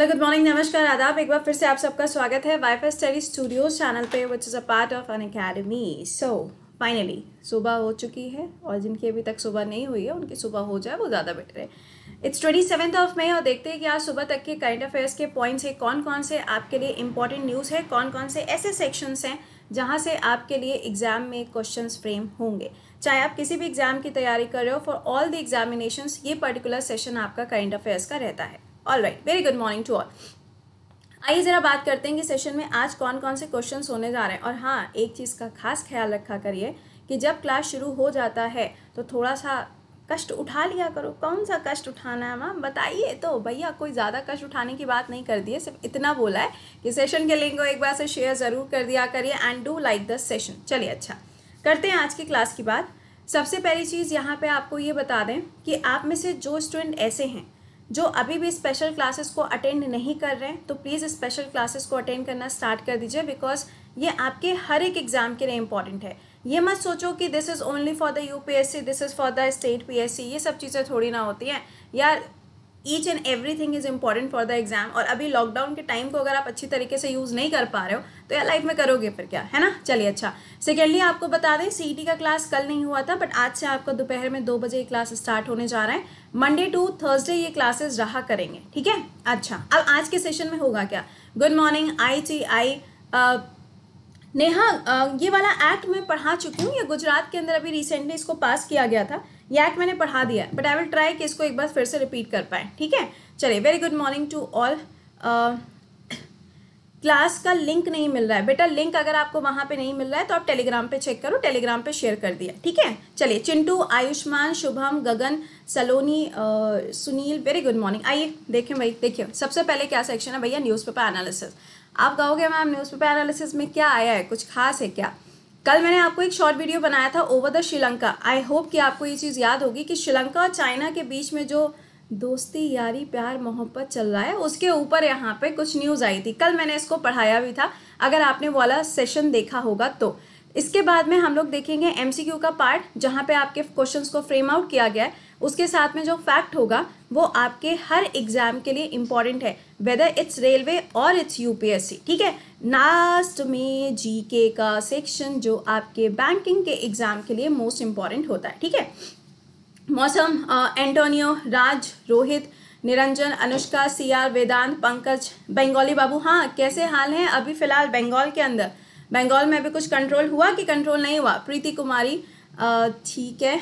Hello good morning नमस्कार आदाब एक बार फिर से आप सबका स्वागत है wifi study studios channel पे which is a part of Unacademy so finally सुबह हो चुकी है और जिनकी अभी तक सुबह नहीं हुई है उनकी सुबह हो जाए वो ज़्यादा बेटर है it's twenty seven of May और देखते हैं कि आज सुबह तक के करंट अफेयर्स के पॉइंट्स है कौन कौन से आपके लिए इंपॉर्टेंट न्यूज़ है कौन कौन से ऐसे सेक्शंस हैं जहाँ से आपके लिए एग्ज़ाम में क्वेश्चन फ्रेम होंगे चाहे आप किसी भी एग्ज़ाम की तैयारी कर रहे हो फॉर ऑल द एग्जामिनेशन ये पर्टिकुलर सेशन आपका करंट अफेयर्स का रहता है all right very good morning to all आइए ज़रा बात करते हैं कि सेशन में आज कौन कौन से क्वेश्चन होने जा रहे हैं और हाँ एक चीज़ का खास ख्याल रखा करिए कि जब क्लास शुरू हो जाता है तो थोड़ा सा कष्ट उठा लिया करो कौन सा कष्ट उठाना है मैम बताइए तो भैया कोई ज़्यादा कष्ट उठाने की बात नहीं कर दिए सिर्फ इतना बोला है कि सेशन के लिंक को एक बार से शेयर ज़रूर कर दिया करिए and do like the session चलिए अच्छा करते हैं आज की क्लास की बात सबसे पहली चीज़ यहाँ पे आपको ये बता दें कि आप में से जो स्टूडेंट ऐसे हैं जो अभी भी स्पेशल क्लासेस को अटेंड नहीं कर रहे हैं तो प्लीज़ स्पेशल क्लासेस को अटेंड करना स्टार्ट कर दीजिए बिकॉज ये आपके हर एक एग्ज़ाम के लिए इंपॉर्टेंट है ये मत सोचो कि this is only for the UPSC this is for the state PSC ये सब चीज़ें थोड़ी ना होती हैं यार each and everything is important for the exam और अभी लॉकडाउन के टाइम को अगर आप अच्छी तरीके से यूज़ नहीं कर पा रहे हो तो यार लाइफ में करोगे फिर क्या है ना चलिए अच्छा सेकेंडली आपको बता दें सी e का क्लास कल नहीं हुआ था बट आज से आपका दोपहर में दो बजे क्लास स्टार्ट होने जा रहा है मंडे टू थर्सडे ये क्लासेस रहा करेंगे ठीक है अच्छा अब आज के सेशन में होगा क्या good morning I T I Neha ये वाला एक्ट मैं पढ़ा चुकी हूँ ये गुजरात के अंदर अभी रिसेंटली इसको पास किया गया था याक मैंने पढ़ा दिया बट आई विल ट्राई कि इसको एक बार फिर से रिपीट कर पाए ठीक है चलिए very good morning to all class का लिंक नहीं मिल रहा है बेटा लिंक अगर आपको वहाँ पे नहीं मिल रहा है तो आप टेलीग्राम पे चेक करो टेलीग्राम पे शेयर कर दिया ठीक है चलिए चिंटू आयुष्मान शुभम गगन सलोनी आ, uh, Sunil very good morning आइए देखें भाई देखिए सबसे पहले क्या सेक्शन है भैया न्यूज़पेपर एनालिसिस आप कहोगे मैम न्यूज़पेपर एनालिसिस में क्या आया है कुछ खास है क्या कल मैंने आपको एक शॉर्ट वीडियो बनाया था over the Sri Lanka I hope कि आपको ये चीज़ याद होगी कि श्रीलंका और चाइना के बीच में जो दोस्ती यारी प्यार मोहब्बत चल रहा है उसके ऊपर यहाँ पे कुछ न्यूज़ आई थी कल मैंने इसको पढ़ाया भी था अगर आपने वाला सेशन देखा होगा तो इसके बाद में हम लोग देखेंगे एमसीक्यू का पार्ट जहाँ पे आपके क्वेश्चंस को फ्रेम आउट किया गया है उसके साथ में जो फैक्ट होगा वो आपके हर एग्जाम के लिए इम्पॉर्टेंट है वेदर इट्स रेलवे और इट्स यूपीएससी ठीक है लास्ट में जीके का सेक्शन जो आपके बैंकिंग के एग्जाम के लिए मोस्ट इम्पॉर्टेंट होता है ठीक है मौसम एंटोनियो राज रोहित निरंजन अनुष्का आर वेदांत पंकज बंगाली बाबू हाँ कैसे हाल हैं अभी फिलहाल बंगाल के अंदर बंगाल में भी कुछ कंट्रोल हुआ कि कंट्रोल नहीं हुआ प्रीति कुमारी ठीक है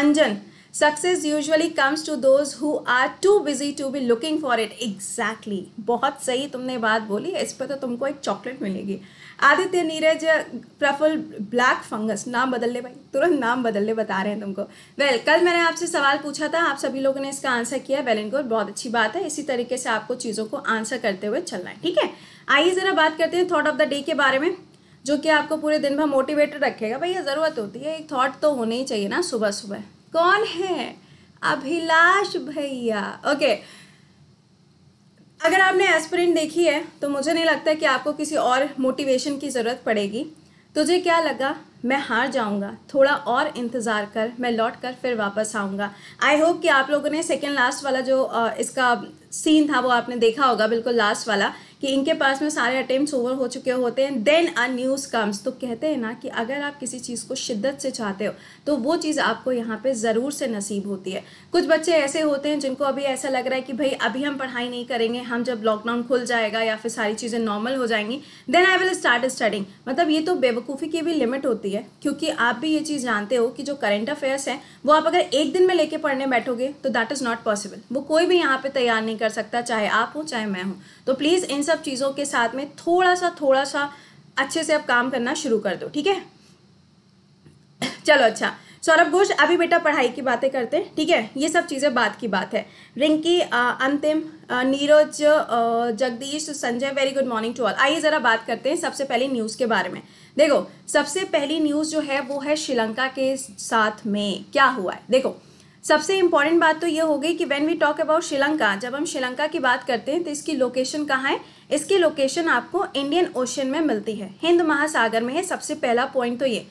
Anjan success usually comes to those who are too busy to be looking for it exactly बहुत सही तुमने बात बोली इस पर तो तुमको एक चॉकलेट मिलेगी आदित्य नीरज प्रफुल ब्लैक फंगस नाम बदल ले भाई तुरंत नाम बदल ले बता रहे हैं तुमको वेल well, कल मैंने आपसे सवाल पूछा था आप सभी लोगों ने इसका आंसर किया वेल इनको बहुत अच्छी बात है इसी तरीके से आपको चीज़ों को आंसर करते हुए चलना है ठीक है आइए ज़रा बात करते हैं थॉट ऑफ द डे के बारे में जो कि आपको पूरे दिन भर मोटिवेटेड रखेगा भैया ज़रूरत होती है एक थॉट तो होने ही चाहिए ना सुबह सुबह कौन है अभिलाष भैया ओके okay. अगर आपने एस्पिरिन देखी है तो मुझे नहीं लगता कि आपको किसी और मोटिवेशन की ज़रूरत पड़ेगी तुझे क्या लगा मैं हार जाऊंगा थोड़ा और इंतज़ार कर मैं लौट कर फिर वापस आऊँगा आई होप कि आप लोगों ने सेकेंड लास्ट वाला जो इसका सीन था वो आपने देखा होगा बिल्कुल लास्ट वाला कि इनके पास में सारे अटेम्प्ट ओवर हो चुके होते हैं देन अ न्यूज़ कम्स तो कहते हैं ना कि अगर आप किसी चीज़ को शिद्दत से चाहते हो तो वो चीज़ आपको यहाँ पे ज़रूर से नसीब होती है कुछ बच्चे ऐसे होते हैं जिनको अभी ऐसा लग रहा है कि भाई अभी हम पढ़ाई नहीं करेंगे हम जब लॉकडाउन खुल जाएगा या फिर सारी चीज़ें नॉर्मल हो जाएंगी then I will start studying मतलब ये तो बेवकूफ़ी की भी लिमिट होती है क्योंकि आप भी ये चीज़ जानते हो कि जो करेंट अफेयर्स हैं वो आप अगर एक दिन में लेके पढ़ने बैठोगे तो दैट इज़ नॉट पॉसिबल वो कोई भी यहाँ पर तैयार नहीं कर सकता चाहे आप हो चाहे मैं हूँ तो प्लीज़ इन सब चीज़ों के साथ में थोड़ा सा थोड़ा सा अच्छे से अब काम करना शुरू कर दो ठीक है चलो अच्छा सौरभ घोष अभी बेटा पढ़ाई की बातें करते हैं ठीक है ये सब चीज़ें बात की बात है Rinki Antim Neeraj Jagdish Sanjay very good morning to all आइए ज़रा बात करते हैं सबसे पहले न्यूज़ के बारे में देखो सबसे पहली न्यूज़ जो है वो है श्रीलंका के साथ में क्या हुआ है देखो सबसे इम्पॉर्टेंट बात तो ये हो गई कि when we talk about Sri Lanka जब हम श्रीलंका की बात करते हैं तो इसकी लोकेशन कहाँ है इसकी लोकेशन आपको इंडियन ओशन में मिलती है हिंद महासागर में है सबसे पहला पॉइंट तो ये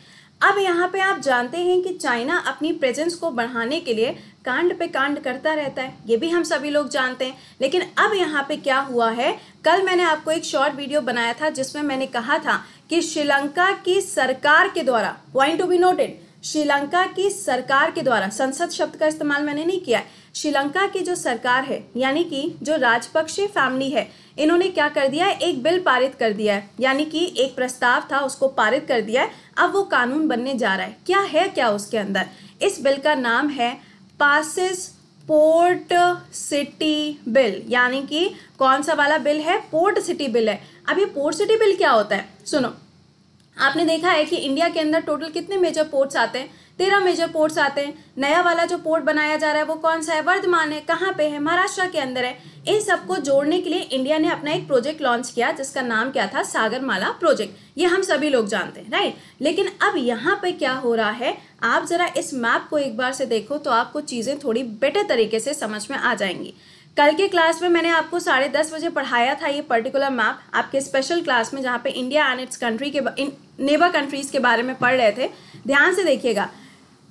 अब यहाँ पे आप जानते हैं कि चाइना अपनी प्रेजेंस को बढ़ाने के लिए कांड पे कांड करता रहता है ये भी हम सभी लोग जानते हैं लेकिन अब यहाँ पे क्या हुआ है कल मैंने आपको एक शॉर्ट वीडियो बनाया था जिसमें मैंने कहा था कि श्रीलंका की सरकार के द्वारा point to be noted Sri Lanka की सरकार के द्वारा संसद शब्द का इस्तेमाल मैंने नहीं किया है श्रीलंका की जो सरकार है यानी कि जो राजपक्षे फैमिली है इन्होंने क्या कर दिया है एक बिल पारित कर दिया है यानी कि एक प्रस्ताव था उसको पारित कर दिया है अब वो कानून बनने जा रहा है क्या है क्या उसके अंदर इस बिल का नाम है पासिस पोर्ट सिटी बिल यानी कि कौन सा वाला बिल है पोर्ट सिटी बिल है अब ये पोर्ट सिटी बिल क्या होता है सुनो आपने देखा है कि इंडिया के अंदर टोटल कितने मेजर पोर्ट्स आते हैं तेरह मेजर पोर्ट्स आते हैं नया वाला जो पोर्ट बनाया जा रहा है वो कौन सा है वर्धमान है कहाँ पे है महाराष्ट्र के अंदर है इन सबको जोड़ने के लिए इंडिया ने अपना एक प्रोजेक्ट लॉन्च किया जिसका नाम क्या था सागरमाला प्रोजेक्ट ये हम सभी लोग जानते हैं राइट लेकिन अब यहाँ पे क्या हो रहा है आप जरा इस मैप को एक बार से देखो तो आपको चीज़ें थोड़ी बेटर तरीके से समझ में आ जाएंगी कल के क्लास में मैंने आपको साढ़े दस बजे पढ़ाया था ये पर्टिकुलर मैप आपके स्पेशल क्लास में जहाँ पे इंडिया एंड इट्स कंट्री के नेबर कंट्रीज़ के बारे में पढ़ रहे थे ध्यान से देखिएगा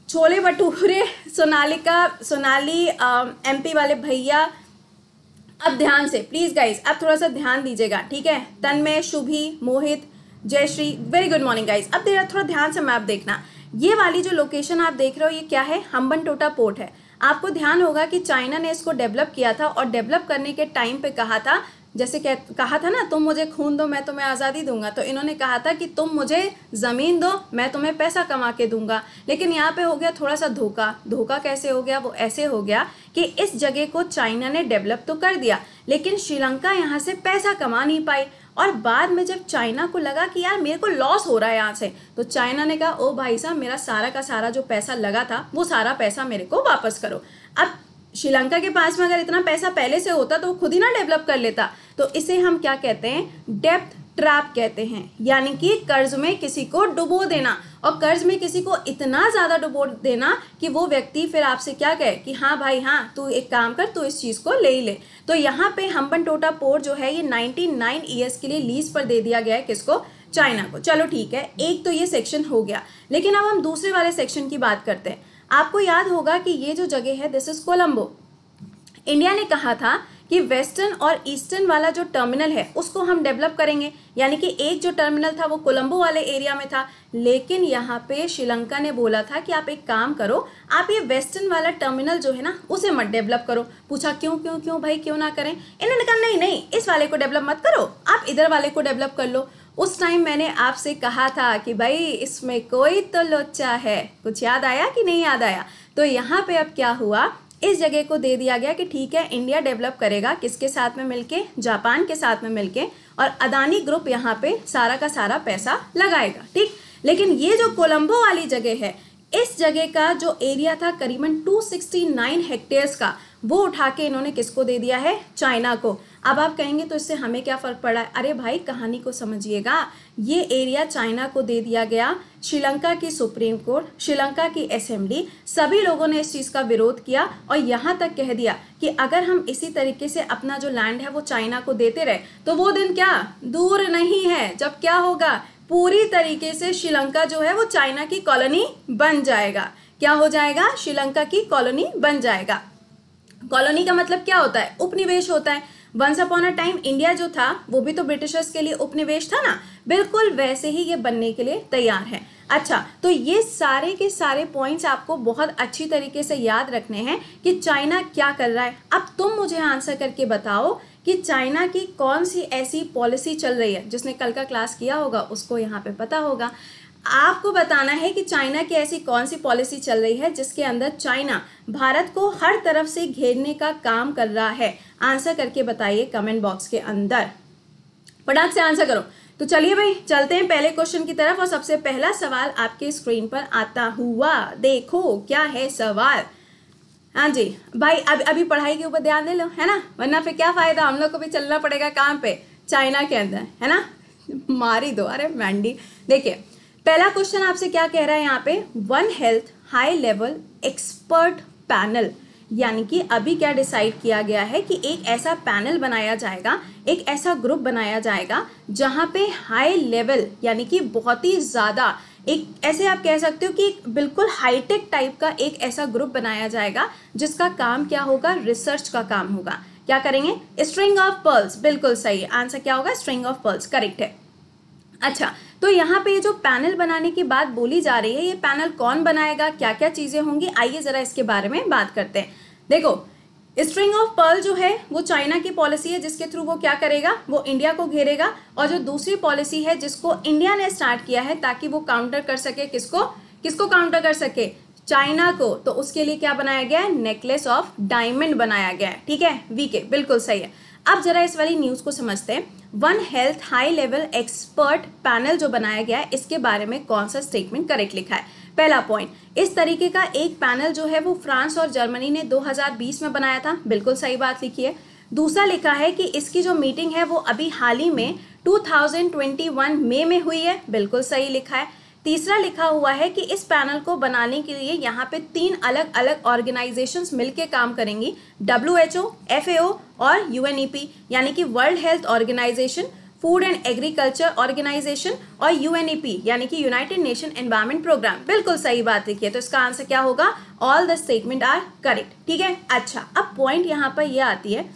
छोले भटूरे सोनालिका सोनाली एमपी वाले भैया अब ध्यान से प्लीज़ गाइज अब थोड़ा सा ध्यान दीजिएगा ठीक है Tanmay Shubhi Mohit Jayshree very good morning guys अब तेरा थोड़ा ध्यान से मैप देखना ये वाली जो लोकेशन आप देख रहे हो ये क्या है हम्बन टोटा पोर्ट है आपको ध्यान होगा कि चाइना ने इसको डेवलप किया था और डेवलप करने के टाइम पे कहा था जैसे कह कहा था ना तुम मुझे खून दो मैं तुम्हें आज़ादी दूंगा तो इन्होंने कहा था कि तुम मुझे ज़मीन दो मैं तुम्हें पैसा कमा के दूंगा लेकिन यहाँ पे हो गया थोड़ा सा धोखा धोखा कैसे हो गया वो ऐसे हो गया कि इस जगह को चाइना ने डेवलप तो कर दिया लेकिन श्रीलंका यहाँ से पैसा कमा नहीं पाई और बाद में जब चाइना को लगा कि यार मेरे को लॉस हो रहा है यहाँ से तो चाइना ने कहा ओ भाई साहब मेरा सारा का सारा जो पैसा लगा था वो सारा पैसा मेरे को वापस करो अब श्रीलंका के पास में अगर इतना पैसा पहले से होता तो वो खुद ही ना डेवलप कर लेता तो इसे हम क्या कहते हैं डेप्थ ट्रैप कहते हैं यानी कि कर्ज में किसी को डुबो देना और कर्ज में किसी को इतना ज़्यादा डुबो देना कि वो व्यक्ति फिर आपसे क्या कहे कि हाँ भाई हाँ तू एक काम कर तू इस चीज़ को ले ही ले तो यहाँ पे हम्बन टोटा पोर्ट जो है ये 99 ईयर्स के लिए लीज पर दे दिया गया है किसको चाइना को चलो ठीक है एक तो ये सेक्शन हो गया लेकिन अब हम दूसरे वाले सेक्शन की बात करते हैं आपको याद होगा कि ये जो जगह है दिस इज़ कोलम्बो इंडिया ने कहा था कि वेस्टर्न और ईस्टर्न वाला जो टर्मिनल है उसको हम डेवलप करेंगे यानी कि एक जो टर्मिनल था वो कोलंबो वाले एरिया में था लेकिन यहाँ पे श्रीलंका ने बोला था कि आप एक काम करो आप ये वेस्टर्न वाला टर्मिनल जो है ना उसे मत डेवलप करो पूछा क्यों क्यों क्यों भाई क्यों ना करें इन्होंने कहा नहीं नहीं इस वाले को डेवलप मत करो आप इधर वाले को डेवलप कर लो उस टाइम मैंने आपसे कहा था कि भाई इसमें कोई तो लोचा है कुछ याद आया कि नहीं याद आया तो यहाँ पे अब क्या हुआ इस जगह को दे दिया गया कि ठीक है इंडिया डेवलप करेगा किसके साथ में मिलके जापान के साथ में मिलके और अदानी ग्रुप यहाँ पे सारा का सारा पैसा लगाएगा ठीक लेकिन ये जो कोलंबो वाली जगह है इस जगह का जो एरिया था करीबन 269 हेक्टेयर्स का वो उठा के इन्होंने किसको दे दिया है चाइना को अब आप कहेंगे तो इससे हमें क्या फ़र्क पड़ा है अरे भाई कहानी को समझिएगा ये एरिया चाइना को दे दिया गया श्रीलंका की सुप्रीम कोर्ट श्रीलंका की असेंबली सभी लोगों ने इस चीज़ का विरोध किया और यहाँ तक कह दिया कि अगर हम इसी तरीके से अपना जो लैंड है वो चाइना को देते रहे तो वो दिन क्या दूर नहीं है जब क्या होगा पूरी तरीके से श्रीलंका जो है वो चाइना की कॉलोनी बन जाएगा क्या हो जाएगा श्रीलंका की कॉलोनी बन जाएगा कॉलोनी का मतलब क्या होता है उपनिवेश होता है once upon a time India जो था वो भी तो ब्रिटिशर्स के लिए उपनिवेश था ना बिल्कुल वैसे ही ये बनने के लिए तैयार है अच्छा तो ये सारे के सारे पॉइंट्स आपको बहुत अच्छी तरीके से याद रखने हैं कि चाइना क्या कर रहा है अब तुम मुझे आंसर करके बताओ कि चाइना की कौन सी ऐसी पॉलिसी चल रही है जिसने कल का क्लास किया होगा उसको यहाँ पे पता होगा आपको बताना है कि चाइना की ऐसी कौन सी पॉलिसी चल रही है जिसके अंदर चाइना भारत को हर तरफ से घेरने का काम कर रहा है आंसर करके बताइए कमेंट बॉक्स के अंदर फटाक से आंसर करो तो चलिए भाई चलते हैं पहले क्वेश्चन की तरफ और सबसे पहला सवाल आपके स्क्रीन पर आता हुआ देखो क्या है सवाल हाँ जी भाई अभी अभी पढ़ाई के ऊपर ध्यान दे लो है ना वरना फिर क्या फ़ायदा हम लोग को भी चलना पड़ेगा काम पे चाइना के अंदर है ना मारी दो अरे मैंडी देखिए पहला क्वेश्चन आपसे क्या कह रहा है यहाँ पे one health high level expert panel यानी कि अभी क्या डिसाइड किया गया है कि एक ऐसा पैनल बनाया जाएगा एक ऐसा ग्रुप बनाया जाएगा जहाँ पे हाई लेवल यानी कि बहुत ही ज़्यादा एक ऐसे आप कह सकते हो कि एक बिल्कुल हाईटेक टाइप का एक ऐसा ग्रुप बनाया जाएगा जिसका काम क्या होगा रिसर्च का काम होगा क्या करेंगे स्ट्रिंग ऑफ पर्ल्स बिल्कुल सही आंसर क्या होगा स्ट्रिंग ऑफ पर्ल्स करेक्ट है अच्छा तो यहाँ पे जो पैनल बनाने की बात बोली जा रही है ये पैनल कौन बनाएगा क्या क्या चीज़ें होंगी आइए ज़रा इसके बारे में बात करते हैं देखो स्ट्रिंग ऑफ पर्ल जो है वो चाइना की पॉलिसी है जिसके थ्रू वो क्या करेगा वो इंडिया को घेरेगा और जो दूसरी पॉलिसी है जिसको इंडिया ने स्टार्ट किया है ताकि वो काउंटर कर सके किसको किसको काउंटर कर सके चाइना को तो उसके लिए क्या बनाया गया है नेकलेस ऑफ डायमंड बनाया गया है ठीक है वीके बिल्कुल सही है अब जरा इस वाली न्यूज़ को समझते हैं one health high level expert panel जो बनाया गया है इसके बारे में कौन सा स्टेटमेंट करेक्ट लिखा है पहला पॉइंट इस तरीके का एक पैनल जो है वो फ्रांस और जर्मनी ने 2020 में बनाया था बिल्कुल सही बात लिखी है दूसरा लिखा है कि इसकी जो मीटिंग है वो अभी हाल ही में 2021 मई में हुई है बिल्कुल सही लिखा है तीसरा लिखा हुआ है कि इस पैनल को बनाने के लिए यहाँ पे तीन अलग अलग ऑर्गेनाइजेशंस मिलके काम करेंगी W H O F A और यू एन ई पी यानी कि world health organisation food and agriculture organisation और यूएनईपी e यानी कि यूनाइटेड नेशन एनवायरमेंट प्रोग्राम बिल्कुल सही बात लिखी है तो इसका आंसर क्या होगा all the statement are correct ठीक है अच्छा अब पॉइंट यहाँ पर यह आती है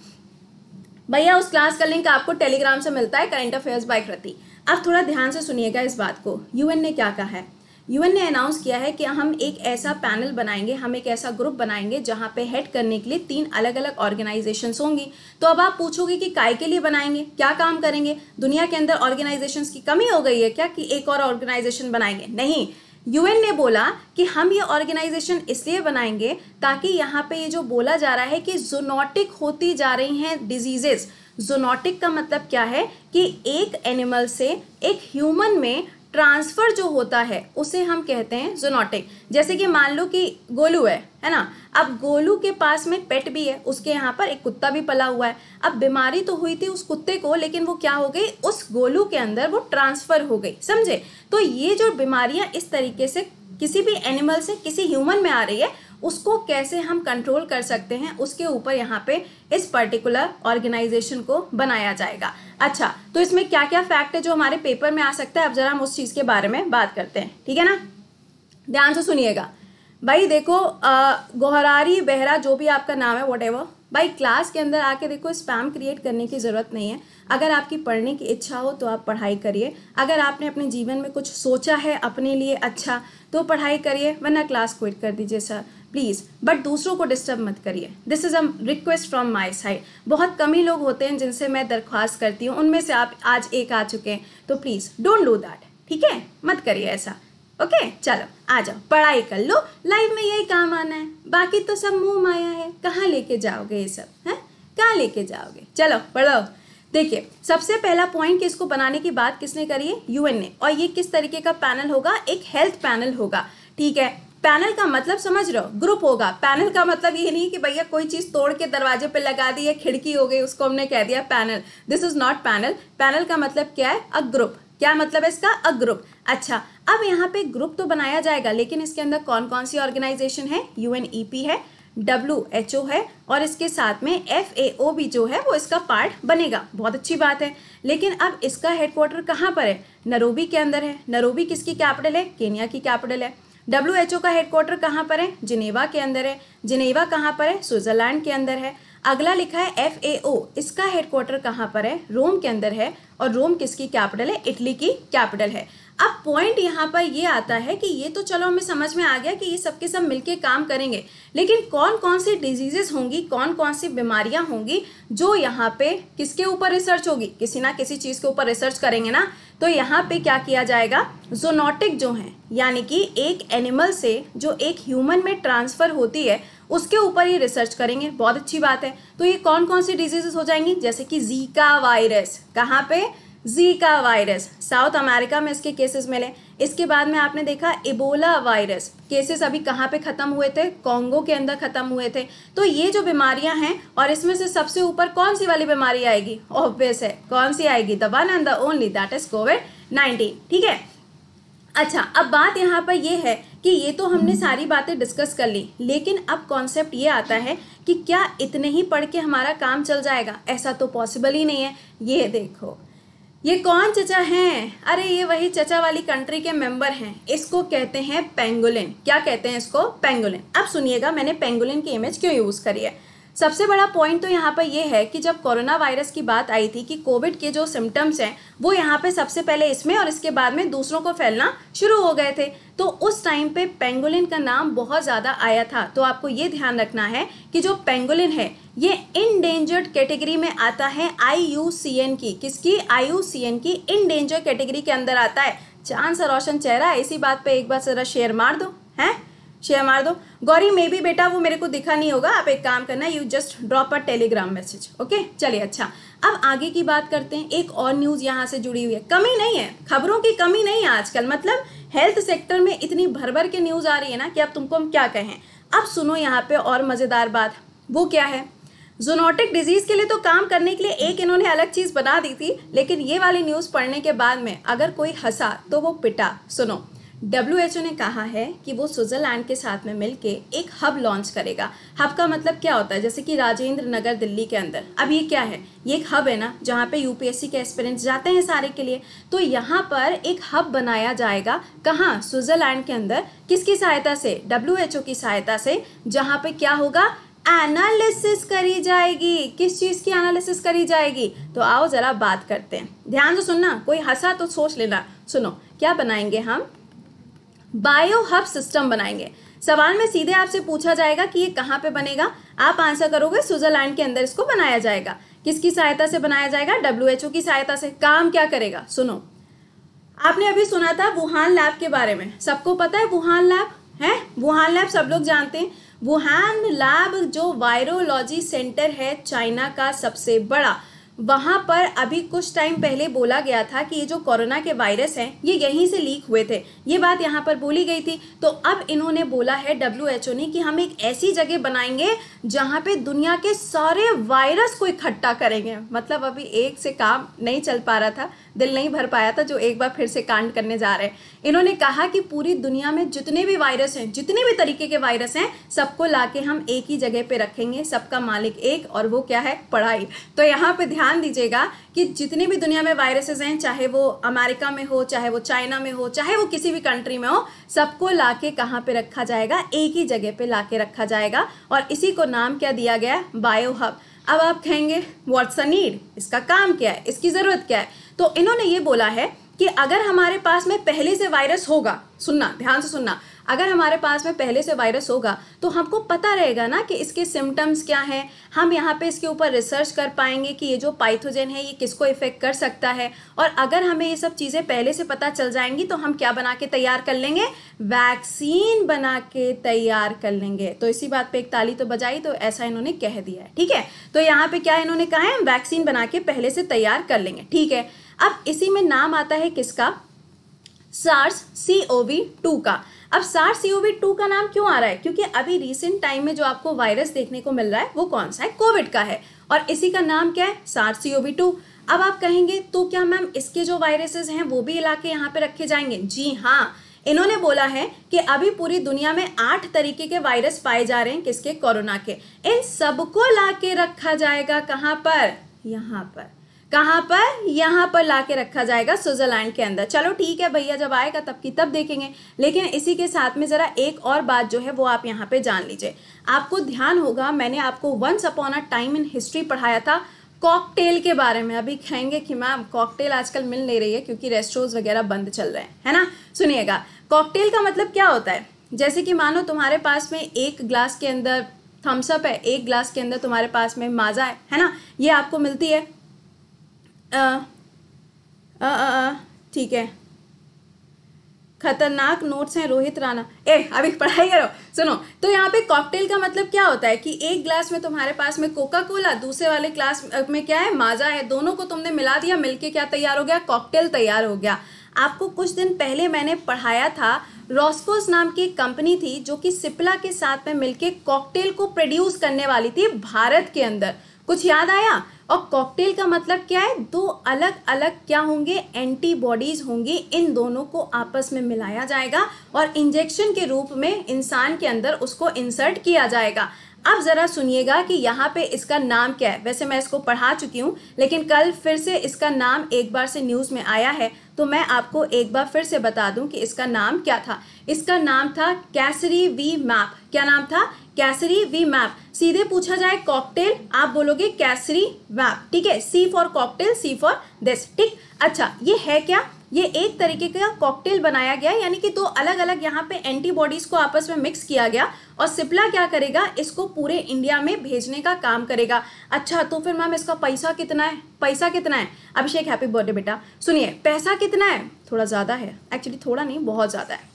भैया उस क्लास का लिंक आपको टेलीग्राम से मिलता है करंट अफेयर्स बाय कृति अब थोड़ा ध्यान से सुनिएगा इस बात को यूएन ने क्या कहा है यूएन ने अनाउंस किया है कि हम एक ऐसा पैनल बनाएंगे हम एक ऐसा ग्रुप बनाएंगे जहां पे हेड करने के लिए तीन अलग अलग ऑर्गेनाइजेशन होंगी तो अब आप पूछोगे कि काय के लिए बनाएंगे क्या काम करेंगे दुनिया के अंदर ऑर्गेनाइजेशन की कमी हो गई है क्या कि एक और ऑर्गेनाइजेशन बनाएंगे नहीं यूएन ने बोला कि हम ये ऑर्गेनाइजेशन इसलिए बनाएंगे ताकि यहाँ पे ये जो बोला जा रहा है कि जोनोटिक होती जा रही हैं डिजीजेज़ जोनोटिक का मतलब क्या है कि एक एनिमल से एक ह्यूमन में ट्रांसफ़र जो होता है उसे हम कहते हैं जोनोटिक जैसे कि मान लो कि गोलू है है ना अब गोलू के पास में पेट भी है उसके यहाँ पर एक कुत्ता भी पला हुआ है अब बीमारी तो हुई थी उस कुत्ते को लेकिन वो क्या हो गई उस गोलू के अंदर वो ट्रांसफ़र हो गई समझे तो ये जो बीमारियां इस तरीके से किसी भी एनिमल से किसी ह्यूमन में आ रही है उसको कैसे हम कंट्रोल कर सकते हैं उसके ऊपर यहाँ पे इस पर्टिकुलर ऑर्गेनाइजेशन को बनाया जाएगा अच्छा तो इसमें क्या क्या फैक्ट है जो हमारे पेपर में आ सकता है अब जरा हम उस चीज़ के बारे में बात करते हैं ठीक है ना ध्यान से सुनिएगा भाई देखो गोहरारी बेहरा जो भी आपका नाम है वट भाई क्लास के अंदर आके देखो स्पैम क्रिएट करने की ज़रूरत नहीं है अगर आपकी पढ़ने की इच्छा हो तो आप पढ़ाई करिए अगर आपने अपने जीवन में कुछ सोचा है अपने लिए अच्छा तो पढ़ाई करिए वरना क्लास क्विट कर दीजिए सर प्लीज़ बट दूसरों को डिस्टर्ब मत करिए this is a request from my side बहुत कम ही लोग होते हैं जिनसे मैं दरख्वास्त करती हूँ उनमें से आप आज एक आ चुके हैं तो प्लीज़ डोंट डू दैट ठीक है मत करिए ऐसा ओके चलो आ जाओ पढ़ाई कर लो लाइफ में यही काम आना है बाकी तो सब मुंह माया है कहाँ लेके जाओगे ये सब है कहाँ लेके जाओगे चलो पढ़ो देखिए सबसे पहला पॉइंट किसको बनाने की बात किसने करी है यूएन ने और ये किस तरीके का पैनल होगा एक हेल्थ पैनल होगा ठीक है पैनल का मतलब समझ रहे हो ग्रुप होगा पैनल का मतलब ये नहीं कि भैया कोई चीज़ तोड़ के दरवाजे पे लगा दी है खिड़की हो गई उसको हमने कह दिया panel this is not panel panel का मतलब क्या है अ ग्रुप क्या मतलब है इसका अ ग्रुप अच्छा अब यहाँ पे ग्रुप तो बनाया जाएगा लेकिन इसके अंदर कौन कौन सी ऑर्गेनाइजेशन है यूएनईपी e है डब्ल्यू एच ओ है और इसके साथ में एफ ए ओ भी जो है वो इसका पार्ट बनेगा बहुत अच्छी बात है लेकिन अब इसका हेडक्वार्टर कहाँ पर है नरोबी के अंदर है नरोबी किसकी कैपिटल है केनिया की कैपिटल है डब्ल्यू एच ओ का हेडक्वार्टर कहाँ पर है जिनेवा के अंदर है जिनेवा कहाँ पर है स्विट्जरलैंड के अंदर है अगला लिखा है एफ इसका हेडक्वार्टर कहाँ पर है रोम के अंदर है और रोम किसकी कैपिटल है इटली की कैपिटल है अब पॉइंट यहाँ पर ये आता है कि ये तो चलो हमें समझ में आ गया कि ये सबके सब मिलके काम करेंगे लेकिन कौन कौन सी डिजीजेस होंगी कौन कौन सी बीमारियाँ होंगी जो यहाँ पे किसके ऊपर रिसर्च होगी किसी ना किसी चीज़ के ऊपर रिसर्च करेंगे ना तो यहाँ पे क्या किया जाएगा जोनोटिक जो हैं यानी कि एक एनिमल से जो एक ह्यूमन में ट्रांसफ़र होती है उसके ऊपर ये रिसर्च करेंगे बहुत अच्छी बात है तो ये कौन कौन सी डिजीजेस हो जाएंगी जैसे कि जीका वायरस कहाँ पे जीका वायरस साउथ अमेरिका में इसके केसेस मिले इसके बाद में आपने देखा इबोला वायरस केसेस अभी कहाँ पे ख़त्म हुए थे कॉन्गो के अंदर ख़त्म हुए थे तो ये जो बीमारियां हैं और इसमें से सबसे ऊपर कौन सी वाली बीमारी आएगी ऑब्वियस है कौन सी आएगी the one and the only that is COVID nineteen ठीक है अच्छा अब बात यहाँ पर ये है कि ये तो हमने सारी बातें डिस्कस कर ली लेकिन अब कॉन्सेप्ट ये आता है कि क्या इतने ही पढ़ के हमारा काम चल जाएगा ऐसा तो पॉसिबल ही नहीं है ये देखो ये कौन चचा हैं अरे ये वही चचा वाली कंट्री के मेंबर हैं इसको कहते हैं पेंगुलिन क्या कहते हैं इसको पेंगुलिन अब सुनिएगा मैंने पेंगुलिन की इमेज क्यों यूज़ करी है सबसे बड़ा पॉइंट तो यहाँ पर यह है कि जब कोरोना वायरस की बात आई थी कि कोविड के जो सिम्टम्स हैं वो यहाँ पे सबसे पहले इसमें और इसके बाद में दूसरों को फैलना शुरू हो गए थे तो उस टाइम पे पेंगुलिन का नाम बहुत ज़्यादा आया था तो आपको ये ध्यान रखना है कि जो पेंगुलिन है ये इनडेंजर्ड कैटेगरी में आता है आई की किसकी आई की इनडेंजर कैटेगरी के अंदर आता है चांद सा रोशन चेहरा इसी बात पे एक बार जरा शेयर मार दो हैं शेयर मार दो गौरी मे भी बेटा वो मेरे को दिखा नहीं होगा आप एक काम करना you just drop a Telegram message okay चलिए अच्छा अब आगे की बात करते हैं एक और न्यूज यहाँ से जुड़ी हुई है कमी नहीं है खबरों की कमी नहीं है आजकल मतलब हेल्थ सेक्टर में इतनी भर भर के न्यूज आ रही है ना कि अब तुमको हम क्या कहें अब सुनो यहाँ पे और मजेदार बात वो क्या है जोनोटिक डिजीज के लिए तो काम करने के लिए एक इन्होंने अलग चीज बना दी थी लेकिन ये वाली न्यूज पढ़ने के बाद में अगर कोई हंसा तो वो पिटा सुनो डब्ल्यू ने कहा है कि वो स्विट्ज़रलैंड के साथ में मिलके एक हब लॉन्च करेगा हब का मतलब क्या होता है जैसे कि राजेंद्र नगर दिल्ली के अंदर अब ये क्या है ये एक हब है ना जहाँ पे यूपीएससी के एस्पिरेंट्स जाते हैं सारे के लिए तो यहाँ पर एक हब बनाया जाएगा कहाँ स्विट्ज़रलैंड के अंदर किसकी सहायता से डब्ल्यू की सहायता से जहाँ पे क्या होगा एनालिसिस करी जाएगी किस चीज़ की एनालिसिस करी जाएगी तो आओ ज़रा बात करते हैं ध्यान से सुनना कोई हंसा तो सोच लेना सुनो क्या बनाएंगे हम बायो हब सिस्टम बनाएंगे सवाल में सीधे आपसे पूछा जाएगा कि ये कहाँ पे बनेगा आप आंसर करोगे स्विट्जरलैंड के अंदर इसको बनाया जाएगा किसकी सहायता से बनाया जाएगा डब्ल्यू की सहायता से काम क्या करेगा सुनो आपने अभी सुना था वुहान लैब के बारे में सबको पता है वुहान लैब है वुहान लैब सब लोग जानते हैं वुहान लैब जो वायरोलॉजी सेंटर है चाइना का सबसे बड़ा वहाँ पर अभी कुछ टाइम पहले बोला गया था कि ये जो कोरोना के वायरस हैं ये यहीं से लीक हुए थे ये बात यहाँ पर बोली गई थी तो अब इन्होंने बोला है डब्ल्यू एच ओ ने कि हम एक ऐसी जगह बनाएंगे जहाँ पे दुनिया के सारे वायरस को इकट्ठा करेंगे मतलब अभी एक से काम नहीं चल पा रहा था दिल नहीं भर पाया था जो एक बार फिर से कांड करने जा रहे हैं इन्होंने कहा कि पूरी दुनिया में जितने भी वायरस हैं जितने भी तरीके के वायरस हैं सबको ला हम एक ही जगह पर रखेंगे सबका मालिक एक और वो क्या है पढ़ाई तो यहाँ पर ध्यान ध्यान दीजिएगा कि जितने भी दुनिया में वायरसेस हैं चाहे वो अमेरिका में हो चाहे वो चाइना में हो चाहे वो किसी भी कंट्री में हो सबको ला के कहाँ पर रखा जाएगा एक ही जगह पे ला के रखा जाएगा और इसी को नाम क्या दिया गया है बायोहब अब आप कहेंगे व्हाट्स अ नीड इसका काम क्या है इसकी ज़रूरत क्या है तो इन्होंने ये बोला है कि अगर हमारे पास में पहले से वायरस होगा सुनना ध्यान से सुनना अगर हमारे पास में पहले से वायरस होगा तो हमको पता रहेगा ना कि इसके सिम्टम्स क्या हैं हम यहाँ पे इसके ऊपर रिसर्च कर पाएंगे कि ये जो पाइथोजन है ये किसको इफेक्ट कर सकता है और अगर हमें ये सब चीज़ें पहले से पता चल जाएंगी तो हम क्या बना के तैयार कर लेंगे वैक्सीन बना के तैयार कर लेंगे तो इसी बात पर एक ताली तो बजाई तो ऐसा इन्होंने कह दिया है ठीक है तो यहाँ पे क्या इन्होंने कहा है हम वैक्सीन बना के पहले से तैयार कर लेंगे ठीक है अब इसी में नाम आता है किसका SARS C O V two का अब सार सीओवी टू का नाम क्यों आ रहा है क्योंकि अभी रिसेंट टाइम में जो आपको वायरस देखने को मिल रहा है वो कौन सा है कोविड का है और इसी का नाम क्या है सार सीओवी टू अब आप कहेंगे तो क्या मैम इसके जो वायरसेस हैं वो भी इलाके यहाँ पे रखे जाएंगे जी हाँ इन्होंने बोला है कि अभी पूरी दुनिया में आठ तरीके के वायरस पाए जा रहे हैं किसके कोरोना के इन सबको ला के रखा जाएगा कहाँ पर यहाँ पर कहाँ पर यहाँ पर ला के रखा जाएगा स्विट्जरलैंड के अंदर चलो ठीक है भैया जब आएगा तब की तब देखेंगे लेकिन इसी के साथ में ज़रा एक और बात जो है वो आप यहाँ पे जान लीजिए आपको ध्यान होगा मैंने आपको once upon a time in history पढ़ाया था कॉकटेल के बारे में अभी कहेंगे कि मैम कॉकटेल आजकल मिल नहीं रही है क्योंकि रेस्टोरेंट्स वगैरह बंद चल रहे हैं है ना सुनिएगा कॉकटेल का मतलब क्या होता है जैसे कि मानो तुम्हारे पास में एक ग्लास के अंदर थम्सअप है एक ग्लास के अंदर तुम्हारे पास में माजा है है ना ये आपको मिलती है ठीक है खतरनाक नोट्स हैं रोहित राणा ए अभी पढ़ाई करो सुनो तो यहाँ पे कॉकटेल का मतलब क्या होता है कि एक ग्लास में तुम्हारे पास में कोका कोला दूसरे वाले ग्लास में क्या है माजा है दोनों को तुमने मिला दिया मिलके क्या तैयार हो गया कॉकटेल तैयार हो गया आपको कुछ दिन पहले मैंने पढ़ाया था रॉस्कोस नाम की एक कंपनी थी जो कि सिप्ला के साथ में मिलके कॉकटेल को प्रोड्यूस करने वाली थी भारत के अंदर कुछ याद आया और कॉकटेल का मतलब क्या है दो अलग अलग क्या होंगे एंटीबॉडीज होंगी इन दोनों को आपस में मिलाया जाएगा और इंजेक्शन के रूप में इंसान के अंदर उसको इंसर्ट किया जाएगा अब ज़रा सुनिएगा कि यहाँ पे इसका नाम क्या है वैसे मैं इसको पढ़ा चुकी हूँ लेकिन कल फिर से इसका नाम एक बार से न्यूज़ में आया है तो मैं आपको एक बार फिर से बता दूं कि इसका नाम क्या था इसका नाम था कैसरी वी मैप क्या नाम था कैसरी वी मैप सीधे पूछा जाए कॉकटेल आप बोलोगे कैसरी मैप ठीक है C for cocktail C for this ठीक अच्छा ये है क्या ये एक तरीके का कॉकटेल बनाया गया यानी कि दो तो अलग अलग यहाँ पे एंटीबॉडीज को आपस में मिक्स किया गया और सिप्ला क्या करेगा इसको पूरे इंडिया में भेजने का काम करेगा अच्छा तो फिर मैम इसका पैसा कितना है पैसा कितना है अभिषेक हैप्पी बर्थडे बेटा सुनिए पैसा कितना है थोड़ा ज़्यादा है एक्चुअली थोड़ा नहीं बहुत ज़्यादा है